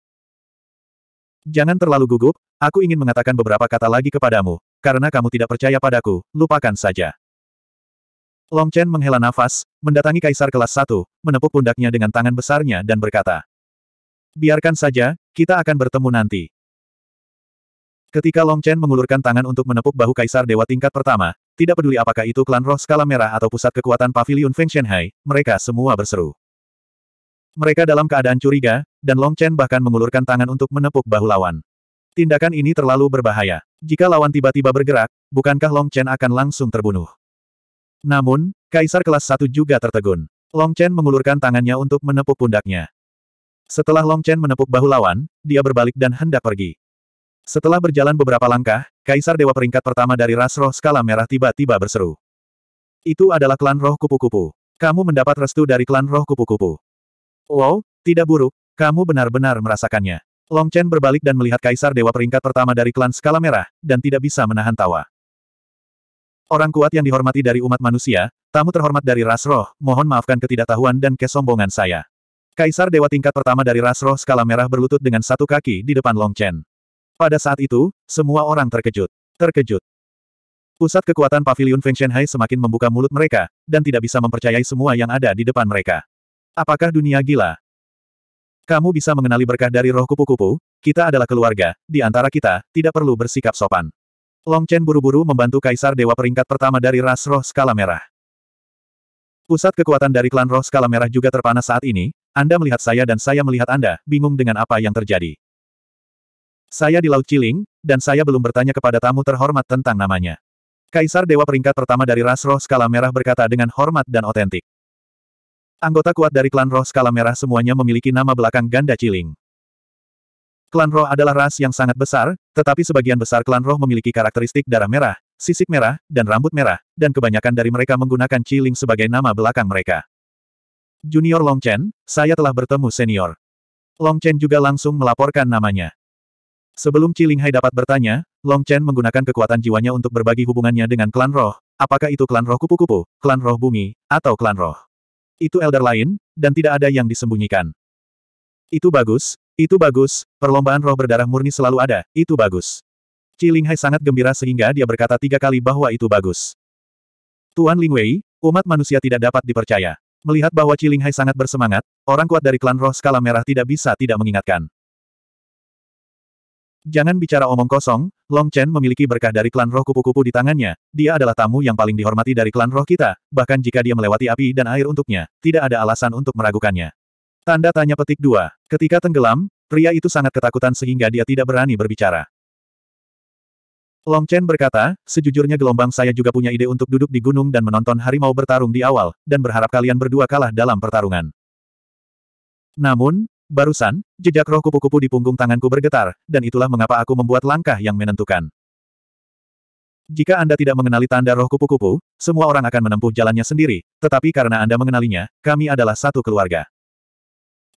Jangan terlalu gugup, aku ingin mengatakan beberapa kata lagi kepadamu, karena kamu tidak percaya padaku, lupakan saja. Long Chen menghela nafas, mendatangi kaisar kelas 1, menepuk pundaknya dengan tangan besarnya dan berkata. Biarkan saja, kita akan bertemu nanti. Ketika Long Chen mengulurkan tangan untuk menepuk bahu kaisar dewa tingkat pertama, tidak peduli apakah itu klan roh skala merah atau pusat kekuatan pavilion Feng Shenhai, mereka semua berseru. Mereka dalam keadaan curiga, dan Long Chen bahkan mengulurkan tangan untuk menepuk bahu lawan. Tindakan ini terlalu berbahaya. Jika lawan tiba-tiba bergerak, bukankah Long Chen akan langsung terbunuh? Namun, Kaisar kelas 1 juga tertegun. Long Chen mengulurkan tangannya untuk menepuk pundaknya. Setelah Long Chen menepuk bahu lawan, dia berbalik dan hendak pergi. Setelah berjalan beberapa langkah, Kaisar Dewa peringkat pertama dari ras roh skala merah tiba-tiba berseru. Itu adalah klan roh kupu-kupu. Kamu mendapat restu dari klan roh kupu-kupu. Wow, tidak buruk, kamu benar-benar merasakannya. Long Chen berbalik dan melihat Kaisar Dewa peringkat pertama dari klan skala merah, dan tidak bisa menahan tawa. Orang kuat yang dihormati dari umat manusia, tamu terhormat dari ras roh, mohon maafkan ketidaktahuan dan kesombongan saya. Kaisar Dewa tingkat pertama dari ras roh skala merah berlutut dengan satu kaki di depan Long Chen. Pada saat itu, semua orang terkejut. Terkejut. Pusat kekuatan pavilion Feng Shenhai semakin membuka mulut mereka, dan tidak bisa mempercayai semua yang ada di depan mereka. Apakah dunia gila? Kamu bisa mengenali berkah dari roh kupu-kupu, kita adalah keluarga, di antara kita, tidak perlu bersikap sopan. Long Chen buru-buru membantu Kaisar Dewa peringkat pertama dari ras roh skala merah. Pusat kekuatan dari klan roh skala merah juga terpanas saat ini, Anda melihat saya dan saya melihat Anda, bingung dengan apa yang terjadi. Saya di Laut Ciling, dan saya belum bertanya kepada tamu terhormat tentang namanya. Kaisar Dewa peringkat pertama dari ras roh skala merah berkata dengan hormat dan otentik. Anggota kuat dari klan roh skala merah semuanya memiliki nama belakang ganda Ciling. Klan roh adalah ras yang sangat besar, tetapi sebagian besar klan roh memiliki karakteristik darah merah, sisik merah, dan rambut merah, dan kebanyakan dari mereka menggunakan Ciling sebagai nama belakang mereka. Junior Long Chen, saya telah bertemu senior. Long Chen juga langsung melaporkan namanya. Sebelum Ciling Hai dapat bertanya, Long Chen menggunakan kekuatan jiwanya untuk berbagi hubungannya dengan klan roh, apakah itu klan roh kupu-kupu, klan roh bumi, atau klan roh. Itu elder lain, dan tidak ada yang disembunyikan. Itu bagus, itu bagus, perlombaan roh berdarah murni selalu ada, itu bagus. Cilinghai sangat gembira sehingga dia berkata tiga kali bahwa itu bagus. Tuan Ling Wei, umat manusia tidak dapat dipercaya. Melihat bahwa Cilinghai sangat bersemangat, orang kuat dari klan roh skala merah tidak bisa tidak mengingatkan. Jangan bicara omong kosong, Long Chen memiliki berkah dari klan roh kupu-kupu di tangannya, dia adalah tamu yang paling dihormati dari klan roh kita, bahkan jika dia melewati api dan air untuknya, tidak ada alasan untuk meragukannya. Tanda tanya petik dua. Ketika tenggelam, pria itu sangat ketakutan sehingga dia tidak berani berbicara. Long Chen berkata, sejujurnya gelombang saya juga punya ide untuk duduk di gunung dan menonton harimau bertarung di awal, dan berharap kalian berdua kalah dalam pertarungan. Namun, barusan, jejak roh kupu-kupu di punggung tanganku bergetar, dan itulah mengapa aku membuat langkah yang menentukan. Jika Anda tidak mengenali tanda roh kupu-kupu, semua orang akan menempuh jalannya sendiri, tetapi karena Anda mengenalinya, kami adalah satu keluarga.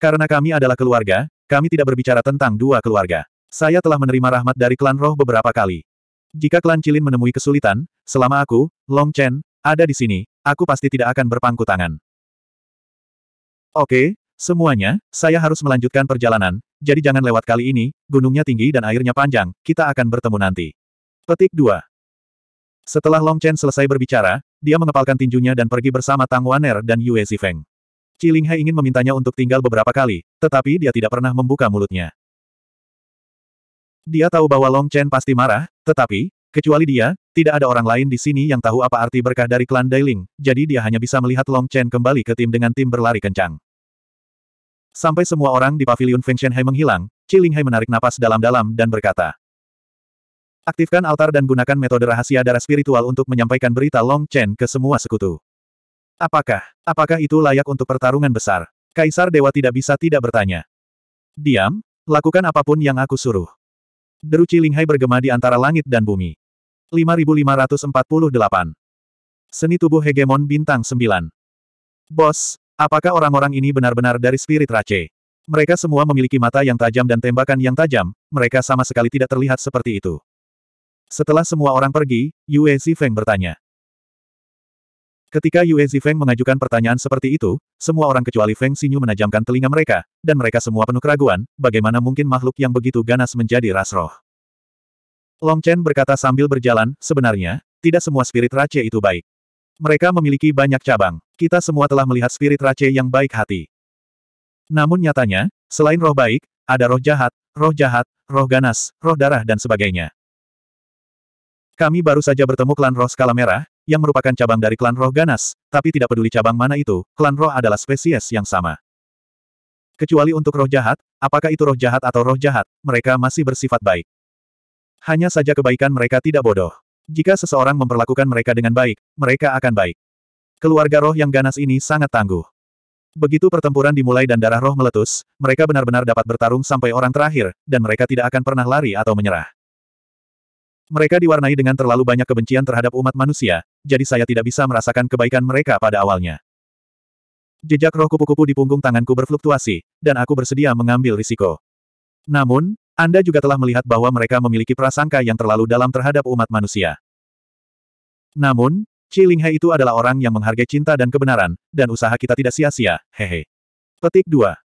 Karena kami adalah keluarga, kami tidak berbicara tentang dua keluarga. Saya telah menerima rahmat dari klan roh beberapa kali. Jika klan Cilin menemui kesulitan, selama aku, Long Chen, ada di sini, aku pasti tidak akan berpangku tangan. Oke, semuanya, saya harus melanjutkan perjalanan, jadi jangan lewat kali ini, gunungnya tinggi dan airnya panjang, kita akan bertemu nanti. Petik 2 Setelah Long Chen selesai berbicara, dia mengepalkan tinjunya dan pergi bersama Tang Waner dan Yue Zifeng. Qilinghe ingin memintanya untuk tinggal beberapa kali, tetapi dia tidak pernah membuka mulutnya. Dia tahu bahwa Long Chen pasti marah, tetapi, kecuali dia, tidak ada orang lain di sini yang tahu apa arti berkah dari klan Dailing, jadi dia hanya bisa melihat Long Chen kembali ke tim dengan tim berlari kencang. Sampai semua orang di pavilion Fengshen Hai menghilang, Qiling menarik napas dalam-dalam dan berkata, Aktifkan altar dan gunakan metode rahasia darah spiritual untuk menyampaikan berita Long Chen ke semua sekutu. Apakah, apakah itu layak untuk pertarungan besar? Kaisar Dewa tidak bisa tidak bertanya. Diam, lakukan apapun yang aku suruh. Deru Cilinghai bergema di antara langit dan bumi. 5548. Seni tubuh hegemon bintang 9. Bos, apakah orang-orang ini benar-benar dari spirit race? Mereka semua memiliki mata yang tajam dan tembakan yang tajam, mereka sama sekali tidak terlihat seperti itu. Setelah semua orang pergi, Yue Zifeng bertanya. Ketika Yue Zifeng mengajukan pertanyaan seperti itu, semua orang kecuali Feng Xinyu menajamkan telinga mereka, dan mereka semua penuh keraguan, bagaimana mungkin makhluk yang begitu ganas menjadi ras roh. Long Chen berkata sambil berjalan, sebenarnya, tidak semua spirit race itu baik. Mereka memiliki banyak cabang. Kita semua telah melihat spirit race yang baik hati. Namun nyatanya, selain roh baik, ada roh jahat, roh jahat, roh ganas, roh darah dan sebagainya. Kami baru saja bertemu klan roh skala merah, yang merupakan cabang dari klan roh ganas, tapi tidak peduli cabang mana itu, klan roh adalah spesies yang sama. Kecuali untuk roh jahat, apakah itu roh jahat atau roh jahat, mereka masih bersifat baik. Hanya saja kebaikan mereka tidak bodoh. Jika seseorang memperlakukan mereka dengan baik, mereka akan baik. Keluarga roh yang ganas ini sangat tangguh. Begitu pertempuran dimulai dan darah roh meletus, mereka benar-benar dapat bertarung sampai orang terakhir, dan mereka tidak akan pernah lari atau menyerah. Mereka diwarnai dengan terlalu banyak kebencian terhadap umat manusia, jadi saya tidak bisa merasakan kebaikan mereka pada awalnya. Jejak roh kupu-kupu di punggung tanganku berfluktuasi, dan aku bersedia mengambil risiko. Namun, Anda juga telah melihat bahwa mereka memiliki prasangka yang terlalu dalam terhadap umat manusia. Namun, Chilinghe itu adalah orang yang menghargai cinta dan kebenaran, dan usaha kita tidak sia-sia, hehe. Petik 2.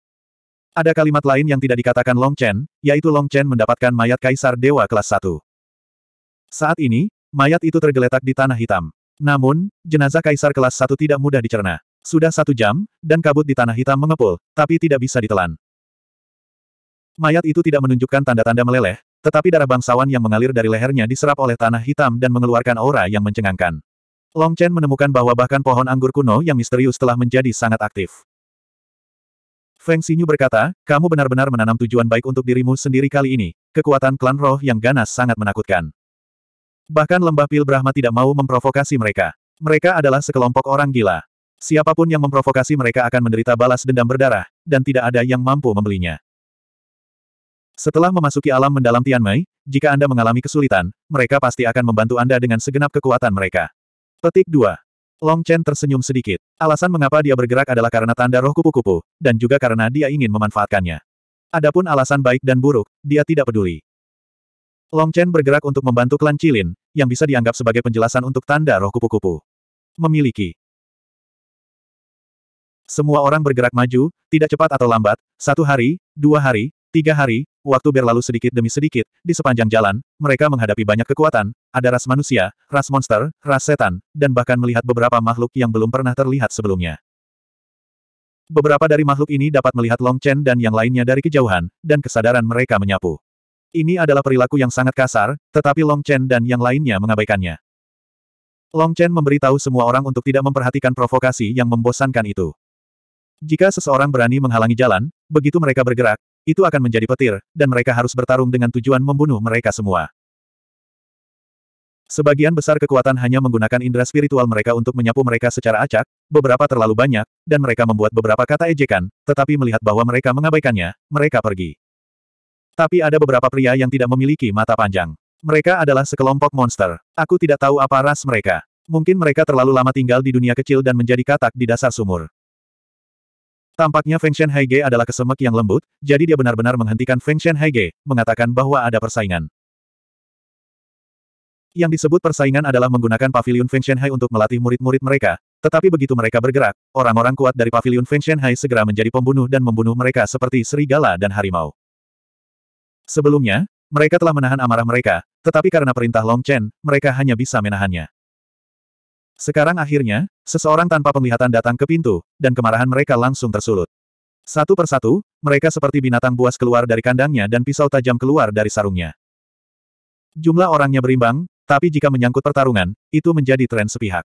Ada kalimat lain yang tidak dikatakan Long Chen, yaitu Long Chen mendapatkan mayat Kaisar Dewa kelas 1. Saat ini, mayat itu tergeletak di tanah hitam. Namun, jenazah kaisar kelas 1 tidak mudah dicerna. Sudah satu jam, dan kabut di tanah hitam mengepul, tapi tidak bisa ditelan. Mayat itu tidak menunjukkan tanda-tanda meleleh, tetapi darah bangsawan yang mengalir dari lehernya diserap oleh tanah hitam dan mengeluarkan aura yang mencengangkan. Long Chen menemukan bahwa bahkan pohon anggur kuno yang misterius telah menjadi sangat aktif. Feng Xinyu berkata, kamu benar-benar menanam tujuan baik untuk dirimu sendiri kali ini, kekuatan klan roh yang ganas sangat menakutkan. Bahkan lembah pil Brahma tidak mau memprovokasi mereka. Mereka adalah sekelompok orang gila. Siapapun yang memprovokasi mereka akan menderita balas dendam berdarah, dan tidak ada yang mampu membelinya. Setelah memasuki alam mendalam Tianmei, jika Anda mengalami kesulitan, mereka pasti akan membantu Anda dengan segenap kekuatan mereka. Petik 2. Long Chen tersenyum sedikit. Alasan mengapa dia bergerak adalah karena tanda roh kupu-kupu, dan juga karena dia ingin memanfaatkannya. Adapun alasan baik dan buruk, dia tidak peduli. Long Chen bergerak untuk membantu klan Cilin, yang bisa dianggap sebagai penjelasan untuk tanda roh kupu-kupu. Memiliki. Semua orang bergerak maju, tidak cepat atau lambat, satu hari, dua hari, tiga hari, waktu berlalu sedikit demi sedikit, di sepanjang jalan, mereka menghadapi banyak kekuatan, ada ras manusia, ras monster, ras setan, dan bahkan melihat beberapa makhluk yang belum pernah terlihat sebelumnya. Beberapa dari makhluk ini dapat melihat Long Chen dan yang lainnya dari kejauhan, dan kesadaran mereka menyapu. Ini adalah perilaku yang sangat kasar, tetapi Long Chen dan yang lainnya mengabaikannya. Long Chen memberitahu semua orang untuk tidak memperhatikan provokasi yang membosankan itu. Jika seseorang berani menghalangi jalan, begitu mereka bergerak, itu akan menjadi petir, dan mereka harus bertarung dengan tujuan membunuh mereka semua. Sebagian besar kekuatan hanya menggunakan indera spiritual mereka untuk menyapu mereka secara acak, beberapa terlalu banyak, dan mereka membuat beberapa kata ejekan, tetapi melihat bahwa mereka mengabaikannya, mereka pergi. Tapi ada beberapa pria yang tidak memiliki mata panjang. Mereka adalah sekelompok monster. Aku tidak tahu apa ras mereka. Mungkin mereka terlalu lama tinggal di dunia kecil dan menjadi katak di dasar sumur. Tampaknya Feng Shen Haige adalah kesemek yang lembut, jadi dia benar-benar menghentikan Feng Shen Haige, mengatakan bahwa ada persaingan. Yang disebut persaingan adalah menggunakan pavilion Feng Shen Hai untuk melatih murid-murid mereka, tetapi begitu mereka bergerak, orang-orang kuat dari pavilion Feng Shen Hai segera menjadi pembunuh dan membunuh mereka seperti serigala dan harimau. Sebelumnya, mereka telah menahan amarah mereka, tetapi karena perintah Long Chen, mereka hanya bisa menahannya. Sekarang akhirnya, seseorang tanpa penglihatan datang ke pintu, dan kemarahan mereka langsung tersulut. Satu persatu, mereka seperti binatang buas keluar dari kandangnya dan pisau tajam keluar dari sarungnya. Jumlah orangnya berimbang, tapi jika menyangkut pertarungan, itu menjadi tren sepihak.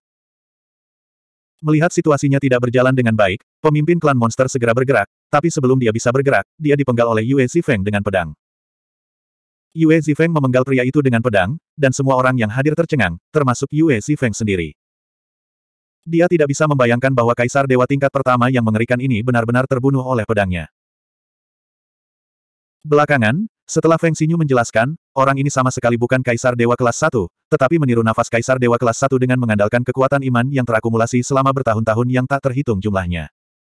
Melihat situasinya tidak berjalan dengan baik, pemimpin klan monster segera bergerak, tapi sebelum dia bisa bergerak, dia dipenggal oleh Yue Feng dengan pedang. Yue Zifeng memenggal pria itu dengan pedang, dan semua orang yang hadir tercengang, termasuk Yue Zifeng sendiri. Dia tidak bisa membayangkan bahwa kaisar dewa tingkat pertama yang mengerikan ini benar-benar terbunuh oleh pedangnya. Belakangan, setelah Feng Xinyu menjelaskan, orang ini sama sekali bukan kaisar dewa kelas 1, tetapi meniru nafas kaisar dewa kelas 1 dengan mengandalkan kekuatan iman yang terakumulasi selama bertahun-tahun yang tak terhitung jumlahnya.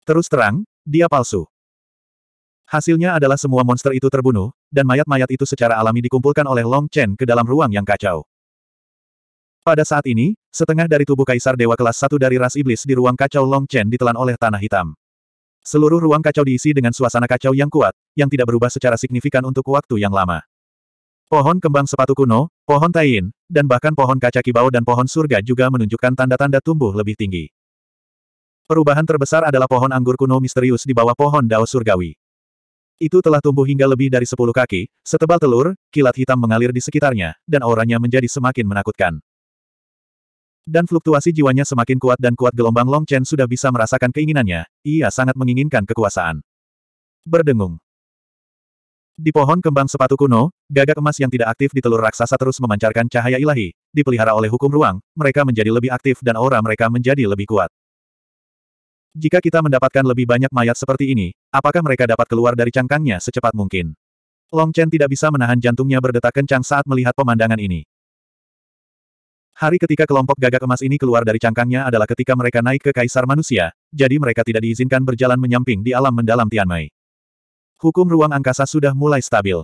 Terus terang, dia palsu. Hasilnya adalah semua monster itu terbunuh, dan mayat-mayat itu secara alami dikumpulkan oleh Long Chen ke dalam ruang yang kacau. Pada saat ini, setengah dari tubuh Kaisar Dewa kelas Satu dari ras iblis di ruang kacau Long Chen ditelan oleh tanah hitam. Seluruh ruang kacau diisi dengan suasana kacau yang kuat, yang tidak berubah secara signifikan untuk waktu yang lama. Pohon kembang sepatu kuno, pohon tain, dan bahkan pohon kaca kibau dan pohon surga juga menunjukkan tanda-tanda tumbuh lebih tinggi. Perubahan terbesar adalah pohon anggur kuno misterius di bawah pohon dao surgawi itu telah tumbuh hingga lebih dari sepuluh kaki, setebal telur, kilat hitam mengalir di sekitarnya, dan auranya menjadi semakin menakutkan. Dan fluktuasi jiwanya semakin kuat dan kuat gelombang Long Chen sudah bisa merasakan keinginannya, ia sangat menginginkan kekuasaan. Berdengung. Di pohon kembang sepatu kuno, gagak emas yang tidak aktif di telur raksasa terus memancarkan cahaya ilahi, dipelihara oleh hukum ruang, mereka menjadi lebih aktif dan aura mereka menjadi lebih kuat. Jika kita mendapatkan lebih banyak mayat seperti ini, apakah mereka dapat keluar dari cangkangnya secepat mungkin? Long Chen tidak bisa menahan jantungnya berdetak kencang saat melihat pemandangan ini. Hari ketika kelompok gagak emas ini keluar dari cangkangnya adalah ketika mereka naik ke kaisar manusia, jadi mereka tidak diizinkan berjalan menyamping di alam mendalam Tianmei. Hukum ruang angkasa sudah mulai stabil.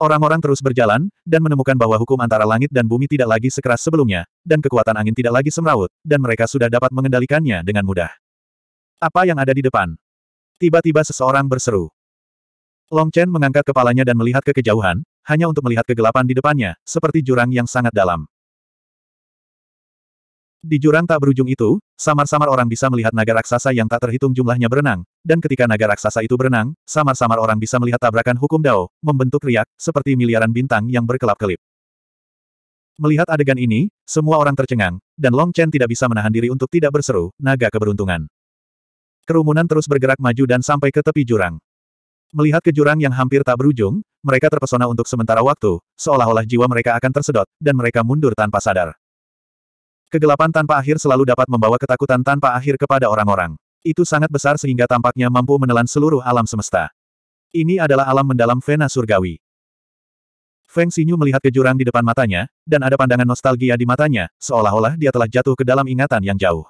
Orang-orang terus berjalan, dan menemukan bahwa hukum antara langit dan bumi tidak lagi sekeras sebelumnya, dan kekuatan angin tidak lagi semrawut, dan mereka sudah dapat mengendalikannya dengan mudah. Apa yang ada di depan? Tiba-tiba seseorang berseru. Long Chen mengangkat kepalanya dan melihat ke kejauhan, hanya untuk melihat kegelapan di depannya, seperti jurang yang sangat dalam. Di jurang tak berujung itu, samar-samar orang bisa melihat naga raksasa yang tak terhitung jumlahnya berenang, dan ketika naga raksasa itu berenang, samar-samar orang bisa melihat tabrakan hukum dao, membentuk riak, seperti miliaran bintang yang berkelap-kelip. Melihat adegan ini, semua orang tercengang, dan Long Chen tidak bisa menahan diri untuk tidak berseru, naga keberuntungan. Kerumunan terus bergerak maju dan sampai ke tepi jurang. Melihat ke jurang yang hampir tak berujung, mereka terpesona untuk sementara waktu, seolah-olah jiwa mereka akan tersedot, dan mereka mundur tanpa sadar. Kegelapan tanpa akhir selalu dapat membawa ketakutan tanpa akhir kepada orang-orang. Itu sangat besar sehingga tampaknya mampu menelan seluruh alam semesta. Ini adalah alam mendalam vena surgawi. Feng Xinyu melihat ke jurang di depan matanya, dan ada pandangan nostalgia di matanya, seolah-olah dia telah jatuh ke dalam ingatan yang jauh.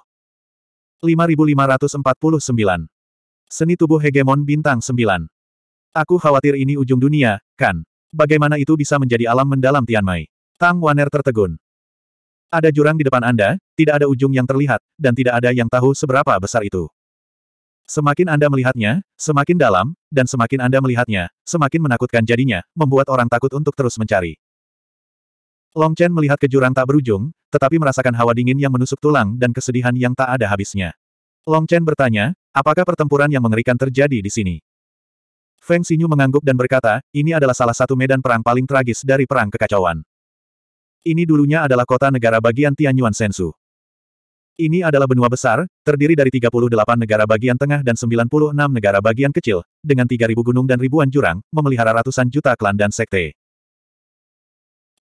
5549. Seni tubuh hegemon bintang 9. Aku khawatir ini ujung dunia, kan? Bagaimana itu bisa menjadi alam mendalam Tianmai? Tang Waner tertegun. Ada jurang di depan Anda, tidak ada ujung yang terlihat, dan tidak ada yang tahu seberapa besar itu. Semakin Anda melihatnya, semakin dalam, dan semakin Anda melihatnya, semakin menakutkan jadinya, membuat orang takut untuk terus mencari. Long Chen melihat ke jurang tak berujung, tetapi merasakan hawa dingin yang menusuk tulang dan kesedihan yang tak ada habisnya. Long Chen bertanya, apakah pertempuran yang mengerikan terjadi di sini? Feng Xinyu mengangguk dan berkata, ini adalah salah satu medan perang paling tragis dari perang kekacauan. Ini dulunya adalah kota negara bagian Tianyuan Sensu. Ini adalah benua besar, terdiri dari 38 negara bagian tengah dan 96 negara bagian kecil, dengan 3.000 gunung dan ribuan jurang, memelihara ratusan juta klan dan sekte.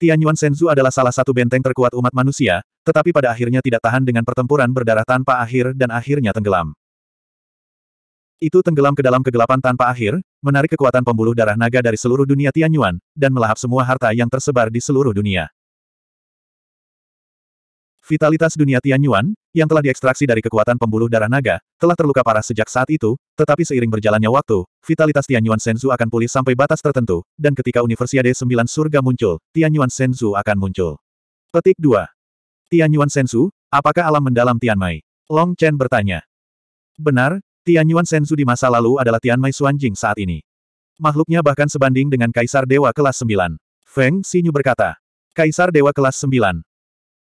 Tianyuan Senzu adalah salah satu benteng terkuat umat manusia, tetapi pada akhirnya tidak tahan dengan pertempuran berdarah tanpa akhir dan akhirnya tenggelam. Itu tenggelam ke dalam kegelapan tanpa akhir, menarik kekuatan pembuluh darah naga dari seluruh dunia Tianyuan, dan melahap semua harta yang tersebar di seluruh dunia. Vitalitas dunia Tianyuan yang telah diekstraksi dari kekuatan pembuluh darah naga, telah terluka parah sejak saat itu, tetapi seiring berjalannya waktu, vitalitas Tianyuan Senzu akan pulih sampai batas tertentu, dan ketika Universiade 9 Surga muncul, Tianyuan Senzu akan muncul. Petik 2. Tian Senzu, apakah alam mendalam Tian Mai? Long Chen bertanya. Benar, Tianyuan Senzu di masa lalu adalah Tian Mai Jing saat ini. Makhluknya bahkan sebanding dengan Kaisar Dewa kelas 9. Feng Xinyu berkata. Kaisar Dewa kelas 9.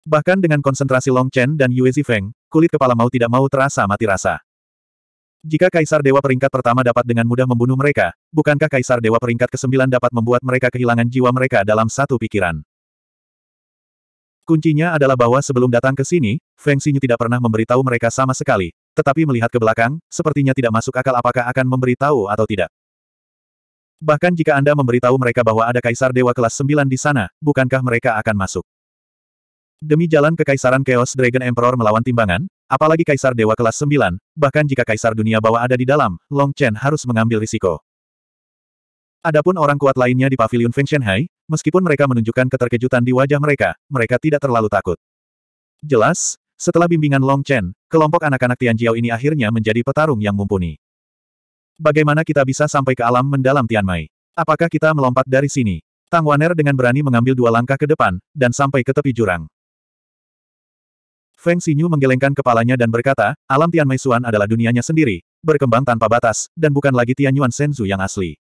Bahkan dengan konsentrasi Long Chen dan Yue Zifeng, kulit kepala mau tidak mau terasa mati rasa. Jika Kaisar Dewa peringkat pertama dapat dengan mudah membunuh mereka, bukankah Kaisar Dewa peringkat ke-9 dapat membuat mereka kehilangan jiwa mereka dalam satu pikiran? Kuncinya adalah bahwa sebelum datang ke sini, Feng Xinyu tidak pernah memberitahu mereka sama sekali, tetapi melihat ke belakang, sepertinya tidak masuk akal apakah akan memberitahu atau tidak. Bahkan jika Anda memberitahu mereka bahwa ada Kaisar Dewa kelas 9 di sana, bukankah mereka akan masuk? Demi jalan kekaisaran Chaos Dragon Emperor melawan timbangan, apalagi kaisar dewa kelas 9, bahkan jika kaisar dunia bawah ada di dalam, Long Chen harus mengambil risiko. Adapun orang kuat lainnya di pavilion Feng Shenhai, meskipun mereka menunjukkan keterkejutan di wajah mereka, mereka tidak terlalu takut. Jelas, setelah bimbingan Long Chen, kelompok anak-anak Tianjiao ini akhirnya menjadi petarung yang mumpuni. Bagaimana kita bisa sampai ke alam mendalam Tianmai? Apakah kita melompat dari sini? Tang Waner dengan berani mengambil dua langkah ke depan, dan sampai ke tepi jurang. Feng Xinyu menggelengkan kepalanya dan berkata, alam Tian Meisuan adalah dunianya sendiri, berkembang tanpa batas, dan bukan lagi Tian Yuan Senzu yang asli.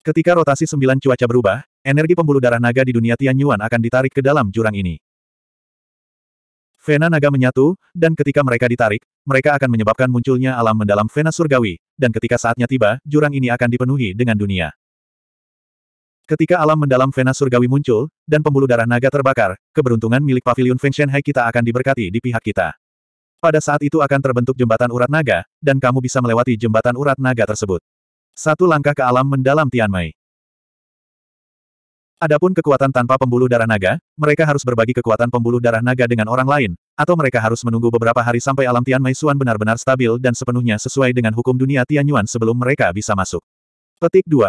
Ketika rotasi sembilan cuaca berubah, energi pembuluh darah naga di dunia Tian Yuan akan ditarik ke dalam jurang ini. Vena naga menyatu, dan ketika mereka ditarik, mereka akan menyebabkan munculnya alam mendalam vena surgawi, dan ketika saatnya tiba, jurang ini akan dipenuhi dengan dunia. Ketika alam mendalam vena surgawi muncul, dan pembuluh darah naga terbakar, keberuntungan milik pavilion Feng Shenhai kita akan diberkati di pihak kita. Pada saat itu akan terbentuk jembatan urat naga, dan kamu bisa melewati jembatan urat naga tersebut. Satu langkah ke alam mendalam Tianmei. Adapun kekuatan tanpa pembuluh darah naga, mereka harus berbagi kekuatan pembuluh darah naga dengan orang lain, atau mereka harus menunggu beberapa hari sampai alam Tianmei Suan benar-benar stabil dan sepenuhnya sesuai dengan hukum dunia Tianyuan sebelum mereka bisa masuk. Petik 2.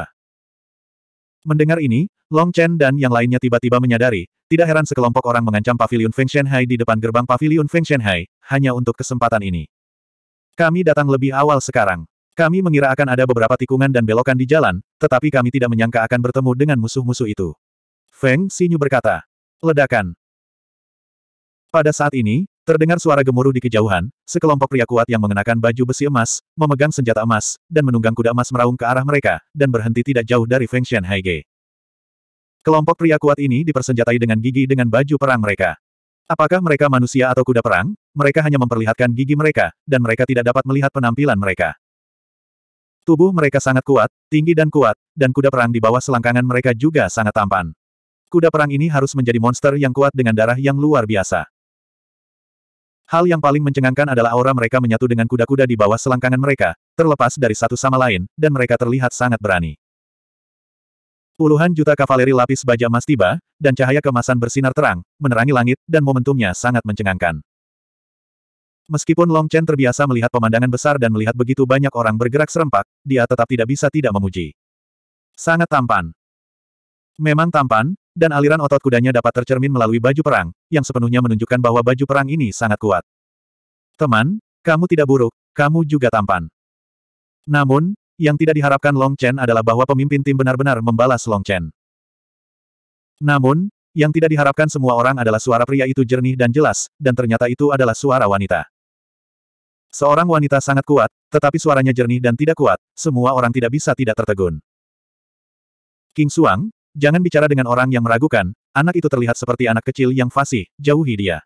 Mendengar ini, Long Chen dan yang lainnya tiba-tiba menyadari, tidak heran sekelompok orang mengancam Paviliun Feng Shenhai di depan gerbang Paviliun Feng Shenhai, hanya untuk kesempatan ini. Kami datang lebih awal sekarang. Kami mengira akan ada beberapa tikungan dan belokan di jalan, tetapi kami tidak menyangka akan bertemu dengan musuh-musuh itu. Feng Xinyu berkata. Ledakan. Pada saat ini, Terdengar suara gemuruh di kejauhan, sekelompok pria kuat yang mengenakan baju besi emas, memegang senjata emas, dan menunggang kuda emas meraung ke arah mereka, dan berhenti tidak jauh dari Feng Shen Haige. Kelompok pria kuat ini dipersenjatai dengan gigi dengan baju perang mereka. Apakah mereka manusia atau kuda perang? Mereka hanya memperlihatkan gigi mereka, dan mereka tidak dapat melihat penampilan mereka. Tubuh mereka sangat kuat, tinggi dan kuat, dan kuda perang di bawah selangkangan mereka juga sangat tampan. Kuda perang ini harus menjadi monster yang kuat dengan darah yang luar biasa. Hal yang paling mencengangkan adalah aura mereka menyatu dengan kuda-kuda di bawah selangkangan mereka, terlepas dari satu sama lain, dan mereka terlihat sangat berani. Puluhan juta kavaleri lapis baja emas tiba, dan cahaya kemasan bersinar terang, menerangi langit, dan momentumnya sangat mencengangkan. Meskipun Long Chen terbiasa melihat pemandangan besar dan melihat begitu banyak orang bergerak serempak, dia tetap tidak bisa tidak memuji. Sangat tampan. Memang tampan, dan aliran otot kudanya dapat tercermin melalui baju perang, yang sepenuhnya menunjukkan bahwa baju perang ini sangat kuat. Teman, kamu tidak buruk, kamu juga tampan. Namun, yang tidak diharapkan Long Chen adalah bahwa pemimpin tim benar-benar membalas Long Chen. Namun, yang tidak diharapkan semua orang adalah suara pria itu jernih dan jelas, dan ternyata itu adalah suara wanita. Seorang wanita sangat kuat, tetapi suaranya jernih dan tidak kuat, semua orang tidak bisa tidak tertegun. King Suang, Jangan bicara dengan orang yang meragukan, anak itu terlihat seperti anak kecil yang fasih, jauhi dia.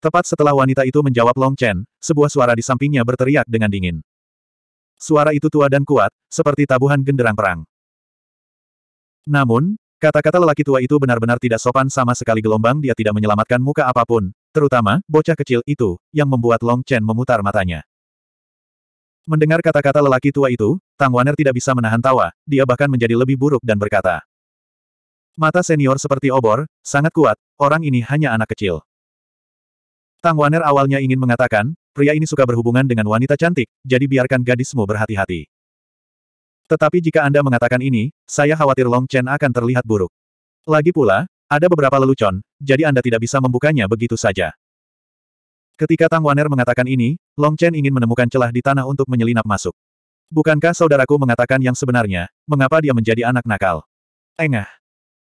Tepat setelah wanita itu menjawab Long Chen, sebuah suara di sampingnya berteriak dengan dingin. Suara itu tua dan kuat, seperti tabuhan genderang perang. Namun, kata-kata lelaki tua itu benar-benar tidak sopan sama sekali gelombang dia tidak menyelamatkan muka apapun, terutama bocah kecil itu, yang membuat Long Chen memutar matanya. Mendengar kata-kata lelaki tua itu, Tang Waner tidak bisa menahan tawa, dia bahkan menjadi lebih buruk dan berkata, Mata senior seperti obor, sangat kuat, orang ini hanya anak kecil. Tang Waner awalnya ingin mengatakan, pria ini suka berhubungan dengan wanita cantik, jadi biarkan gadismu berhati-hati. Tetapi jika Anda mengatakan ini, saya khawatir Long Chen akan terlihat buruk. Lagi pula, ada beberapa lelucon, jadi Anda tidak bisa membukanya begitu saja. Ketika Tang Waner mengatakan ini, Long Chen ingin menemukan celah di tanah untuk menyelinap masuk. Bukankah saudaraku mengatakan yang sebenarnya, mengapa dia menjadi anak nakal? Engah,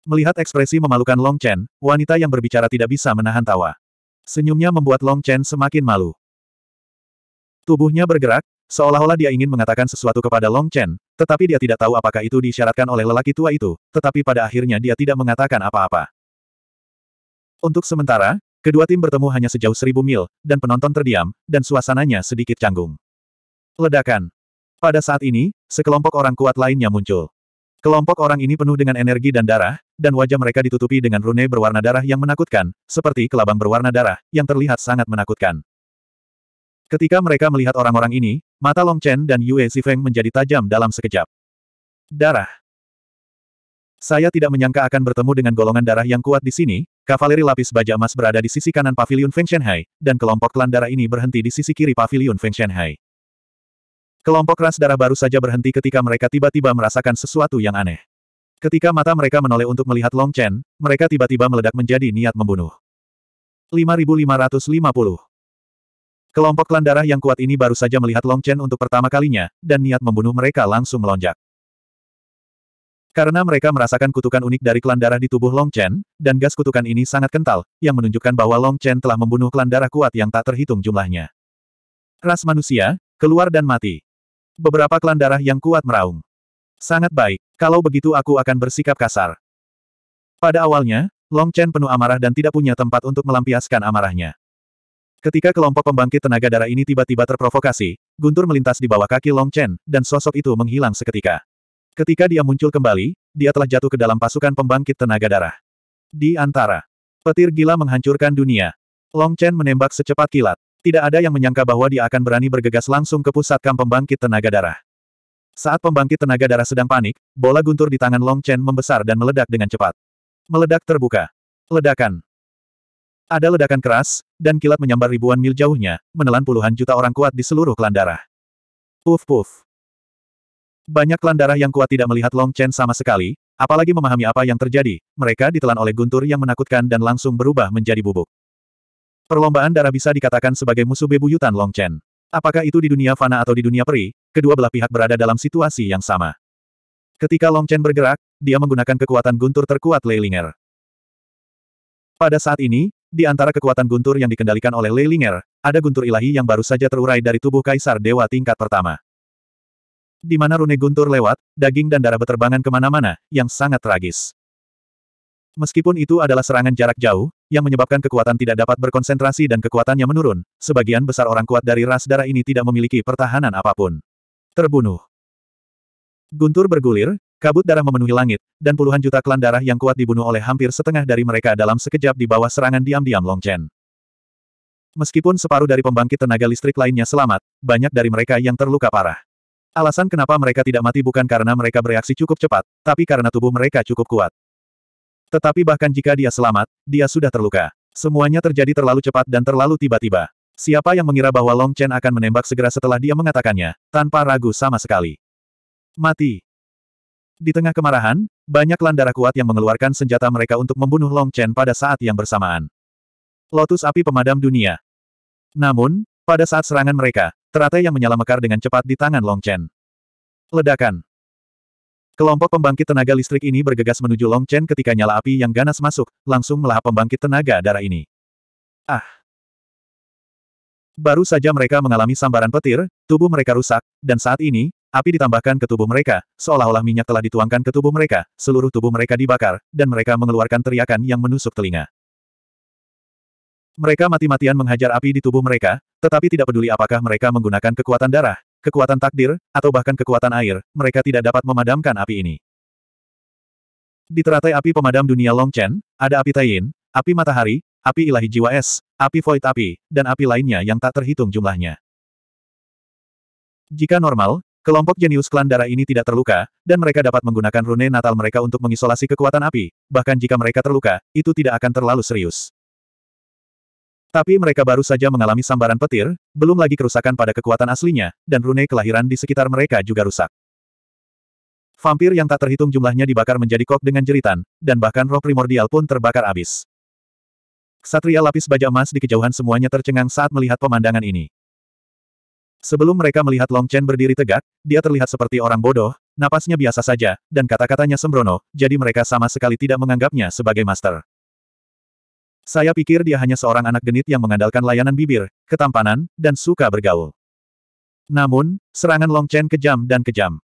Melihat ekspresi memalukan Long Chen, wanita yang berbicara tidak bisa menahan tawa. Senyumnya membuat Long Chen semakin malu. Tubuhnya bergerak, seolah-olah dia ingin mengatakan sesuatu kepada Long Chen, tetapi dia tidak tahu apakah itu disyaratkan oleh lelaki tua itu, tetapi pada akhirnya dia tidak mengatakan apa-apa. Untuk sementara, kedua tim bertemu hanya sejauh seribu mil, dan penonton terdiam, dan suasananya sedikit canggung. Ledakan. Pada saat ini, sekelompok orang kuat lainnya muncul. Kelompok orang ini penuh dengan energi dan darah, dan wajah mereka ditutupi dengan rune berwarna darah yang menakutkan, seperti kelabang berwarna darah, yang terlihat sangat menakutkan. Ketika mereka melihat orang-orang ini, mata Long Chen dan Yue Zifeng menjadi tajam dalam sekejap. Darah. Saya tidak menyangka akan bertemu dengan golongan darah yang kuat di sini, kavaleri lapis baja emas berada di sisi kanan pavilion Feng Shenhai, dan kelompok klan darah ini berhenti di sisi kiri pavilion Feng Shenhai. Kelompok ras darah baru saja berhenti ketika mereka tiba-tiba merasakan sesuatu yang aneh. Ketika mata mereka menoleh untuk melihat Long Chen, mereka tiba-tiba meledak menjadi niat membunuh. 5550 Kelompok klan darah yang kuat ini baru saja melihat Long Chen untuk pertama kalinya, dan niat membunuh mereka langsung melonjak. Karena mereka merasakan kutukan unik dari klan darah di tubuh Long Chen, dan gas kutukan ini sangat kental, yang menunjukkan bahwa Long Chen telah membunuh klan darah kuat yang tak terhitung jumlahnya. Ras manusia, keluar dan mati. Beberapa klan darah yang kuat meraung. Sangat baik, kalau begitu aku akan bersikap kasar. Pada awalnya, Long Chen penuh amarah dan tidak punya tempat untuk melampiaskan amarahnya. Ketika kelompok pembangkit tenaga darah ini tiba-tiba terprovokasi, guntur melintas di bawah kaki Long Chen, dan sosok itu menghilang seketika. Ketika dia muncul kembali, dia telah jatuh ke dalam pasukan pembangkit tenaga darah. Di antara petir gila menghancurkan dunia, Long Chen menembak secepat kilat. Tidak ada yang menyangka bahwa dia akan berani bergegas langsung ke pusat kamp pembangkit tenaga darah. Saat pembangkit tenaga darah sedang panik, bola guntur di tangan Long Chen membesar dan meledak dengan cepat. Meledak terbuka. Ledakan. Ada ledakan keras, dan kilat menyambar ribuan mil jauhnya, menelan puluhan juta orang kuat di seluruh klan darah. Puf puf. Banyak klan darah yang kuat tidak melihat Long Chen sama sekali, apalagi memahami apa yang terjadi, mereka ditelan oleh guntur yang menakutkan dan langsung berubah menjadi bubuk. Perlombaan darah bisa dikatakan sebagai musuh bebuyutan Long Chen. Apakah itu di dunia fana atau di dunia peri, kedua belah pihak berada dalam situasi yang sama. Ketika Long Chen bergerak, dia menggunakan kekuatan guntur terkuat Leilinger. Pada saat ini, di antara kekuatan guntur yang dikendalikan oleh Leilinger, ada guntur ilahi yang baru saja terurai dari tubuh Kaisar Dewa tingkat pertama. Di mana rune guntur lewat, daging dan darah beterbangan kemana-mana, yang sangat tragis. Meskipun itu adalah serangan jarak jauh, yang menyebabkan kekuatan tidak dapat berkonsentrasi dan kekuatannya menurun, sebagian besar orang kuat dari ras darah ini tidak memiliki pertahanan apapun. Terbunuh. Guntur bergulir, kabut darah memenuhi langit, dan puluhan juta klan darah yang kuat dibunuh oleh hampir setengah dari mereka dalam sekejap di bawah serangan diam-diam Long Chen. Meskipun separuh dari pembangkit tenaga listrik lainnya selamat, banyak dari mereka yang terluka parah. Alasan kenapa mereka tidak mati bukan karena mereka bereaksi cukup cepat, tapi karena tubuh mereka cukup kuat. Tetapi bahkan jika dia selamat, dia sudah terluka. Semuanya terjadi terlalu cepat dan terlalu tiba-tiba. Siapa yang mengira bahwa Long Chen akan menembak segera setelah dia mengatakannya, tanpa ragu sama sekali. Mati. Di tengah kemarahan, banyak landara kuat yang mengeluarkan senjata mereka untuk membunuh Long Chen pada saat yang bersamaan. Lotus api pemadam dunia. Namun, pada saat serangan mereka, teratai yang menyala mekar dengan cepat di tangan Long Chen. Ledakan. Kelompok pembangkit tenaga listrik ini bergegas menuju Long Chen ketika nyala api yang ganas masuk, langsung melahap pembangkit tenaga darah ini. Ah! Baru saja mereka mengalami sambaran petir, tubuh mereka rusak, dan saat ini, api ditambahkan ke tubuh mereka, seolah-olah minyak telah dituangkan ke tubuh mereka, seluruh tubuh mereka dibakar, dan mereka mengeluarkan teriakan yang menusuk telinga. Mereka mati-matian menghajar api di tubuh mereka, tetapi tidak peduli apakah mereka menggunakan kekuatan darah, kekuatan takdir, atau bahkan kekuatan air, mereka tidak dapat memadamkan api ini. Di teratai api pemadam dunia Longchen, ada api Taiyin, api matahari, api ilahi jiwa es, api void api, dan api lainnya yang tak terhitung jumlahnya. Jika normal, kelompok jenius klan darah ini tidak terluka, dan mereka dapat menggunakan rune natal mereka untuk mengisolasi kekuatan api, bahkan jika mereka terluka, itu tidak akan terlalu serius. Tapi mereka baru saja mengalami sambaran petir, belum lagi kerusakan pada kekuatan aslinya, dan rune kelahiran di sekitar mereka juga rusak. Vampir yang tak terhitung jumlahnya dibakar menjadi kok dengan jeritan, dan bahkan roh primordial pun terbakar abis. Satria lapis baja emas di kejauhan semuanya tercengang saat melihat pemandangan ini. Sebelum mereka melihat Long Chen berdiri tegak, dia terlihat seperti orang bodoh, napasnya biasa saja, dan kata-katanya sembrono, jadi mereka sama sekali tidak menganggapnya sebagai master. Saya pikir dia hanya seorang anak genit yang mengandalkan layanan bibir, ketampanan, dan suka bergaul. Namun, serangan Long Chen kejam dan kejam.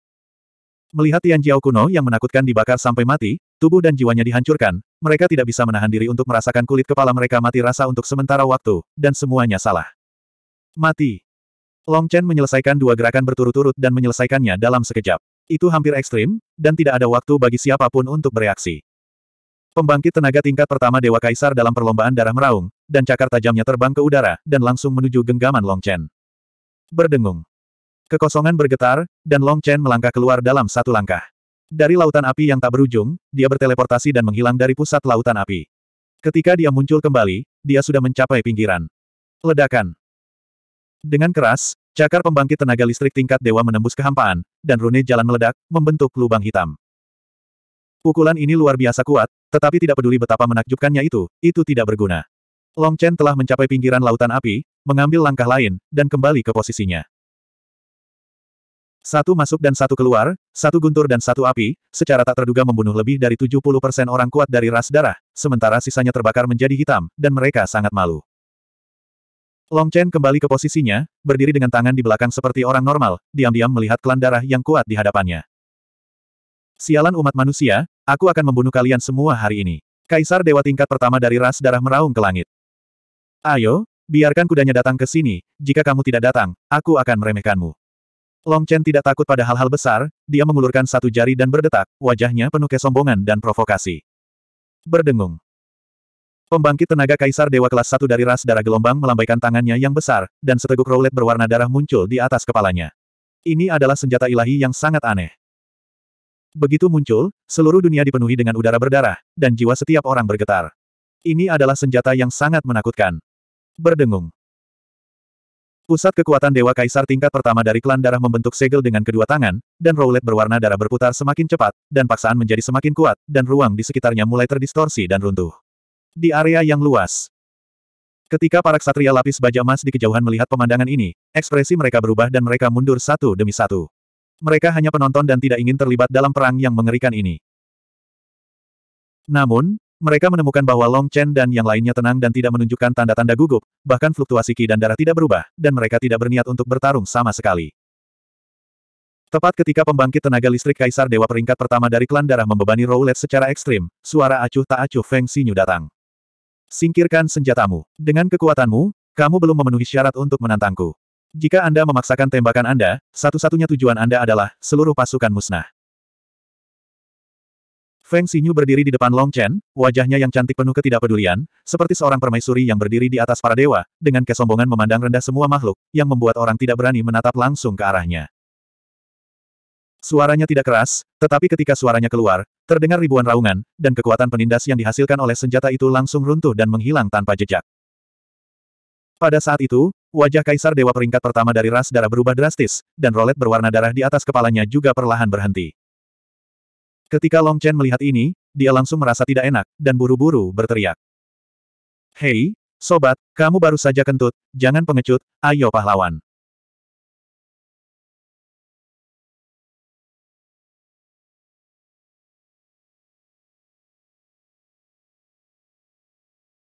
Melihat Tian Jiao kuno yang menakutkan dibakar sampai mati, tubuh dan jiwanya dihancurkan, mereka tidak bisa menahan diri untuk merasakan kulit kepala mereka mati rasa untuk sementara waktu, dan semuanya salah. Mati. Long Chen menyelesaikan dua gerakan berturut-turut dan menyelesaikannya dalam sekejap. Itu hampir ekstrim, dan tidak ada waktu bagi siapapun untuk bereaksi. Pembangkit tenaga tingkat pertama Dewa Kaisar dalam perlombaan darah meraung, dan cakar tajamnya terbang ke udara, dan langsung menuju genggaman Long Chen. Berdengung. Kekosongan bergetar, dan Long Chen melangkah keluar dalam satu langkah. Dari lautan api yang tak berujung, dia berteleportasi dan menghilang dari pusat lautan api. Ketika dia muncul kembali, dia sudah mencapai pinggiran. Ledakan. Dengan keras, cakar pembangkit tenaga listrik tingkat dewa menembus kehampaan, dan rune jalan meledak, membentuk lubang hitam. Pukulan ini luar biasa kuat, tetapi tidak peduli betapa menakjubkannya itu, itu tidak berguna. Long Chen telah mencapai pinggiran lautan api, mengambil langkah lain, dan kembali ke posisinya. Satu masuk dan satu keluar, satu guntur dan satu api, secara tak terduga membunuh lebih dari 70% orang kuat dari ras darah, sementara sisanya terbakar menjadi hitam, dan mereka sangat malu. Long Chen kembali ke posisinya, berdiri dengan tangan di belakang seperti orang normal, diam-diam melihat klan darah yang kuat di hadapannya. Sialan umat manusia, aku akan membunuh kalian semua hari ini. Kaisar Dewa tingkat pertama dari ras darah meraung ke langit. Ayo, biarkan kudanya datang ke sini, jika kamu tidak datang, aku akan meremehkanmu. Long Chen tidak takut pada hal-hal besar, dia mengulurkan satu jari dan berdetak, wajahnya penuh kesombongan dan provokasi. Berdengung. Pembangkit tenaga Kaisar Dewa kelas Satu dari ras darah gelombang melambaikan tangannya yang besar, dan seteguk roulette berwarna darah muncul di atas kepalanya. Ini adalah senjata ilahi yang sangat aneh. Begitu muncul, seluruh dunia dipenuhi dengan udara berdarah, dan jiwa setiap orang bergetar. Ini adalah senjata yang sangat menakutkan. Berdengung. Pusat kekuatan Dewa Kaisar tingkat pertama dari klan darah membentuk segel dengan kedua tangan, dan roulette berwarna darah berputar semakin cepat, dan paksaan menjadi semakin kuat, dan ruang di sekitarnya mulai terdistorsi dan runtuh. Di area yang luas. Ketika para ksatria lapis baja emas di kejauhan melihat pemandangan ini, ekspresi mereka berubah dan mereka mundur satu demi satu mereka hanya penonton dan tidak ingin terlibat dalam perang yang mengerikan ini. Namun, mereka menemukan bahwa Long Chen dan yang lainnya tenang dan tidak menunjukkan tanda-tanda gugup, bahkan fluktuasi ki dan darah tidak berubah, dan mereka tidak berniat untuk bertarung sama sekali. Tepat ketika pembangkit tenaga listrik Kaisar Dewa peringkat pertama dari klan darah membebani roulette secara ekstrim, suara acuh tak acuh Feng Xinyu datang. Singkirkan senjatamu. Dengan kekuatanmu, kamu belum memenuhi syarat untuk menantangku. Jika Anda memaksakan tembakan Anda, satu-satunya tujuan Anda adalah seluruh pasukan musnah. Feng Xinyu berdiri di depan Long Chen, wajahnya yang cantik penuh ketidakpedulian, seperti seorang permaisuri yang berdiri di atas para dewa, dengan kesombongan memandang rendah semua makhluk, yang membuat orang tidak berani menatap langsung ke arahnya. Suaranya tidak keras, tetapi ketika suaranya keluar, terdengar ribuan raungan, dan kekuatan penindas yang dihasilkan oleh senjata itu langsung runtuh dan menghilang tanpa jejak. Pada saat itu, Wajah Kaisar Dewa peringkat pertama dari ras darah berubah drastis, dan rolet berwarna darah di atas kepalanya juga perlahan berhenti. Ketika Long Chen melihat ini, dia langsung merasa tidak enak, dan buru-buru berteriak. Hei, sobat, kamu baru saja kentut, jangan pengecut, ayo pahlawan.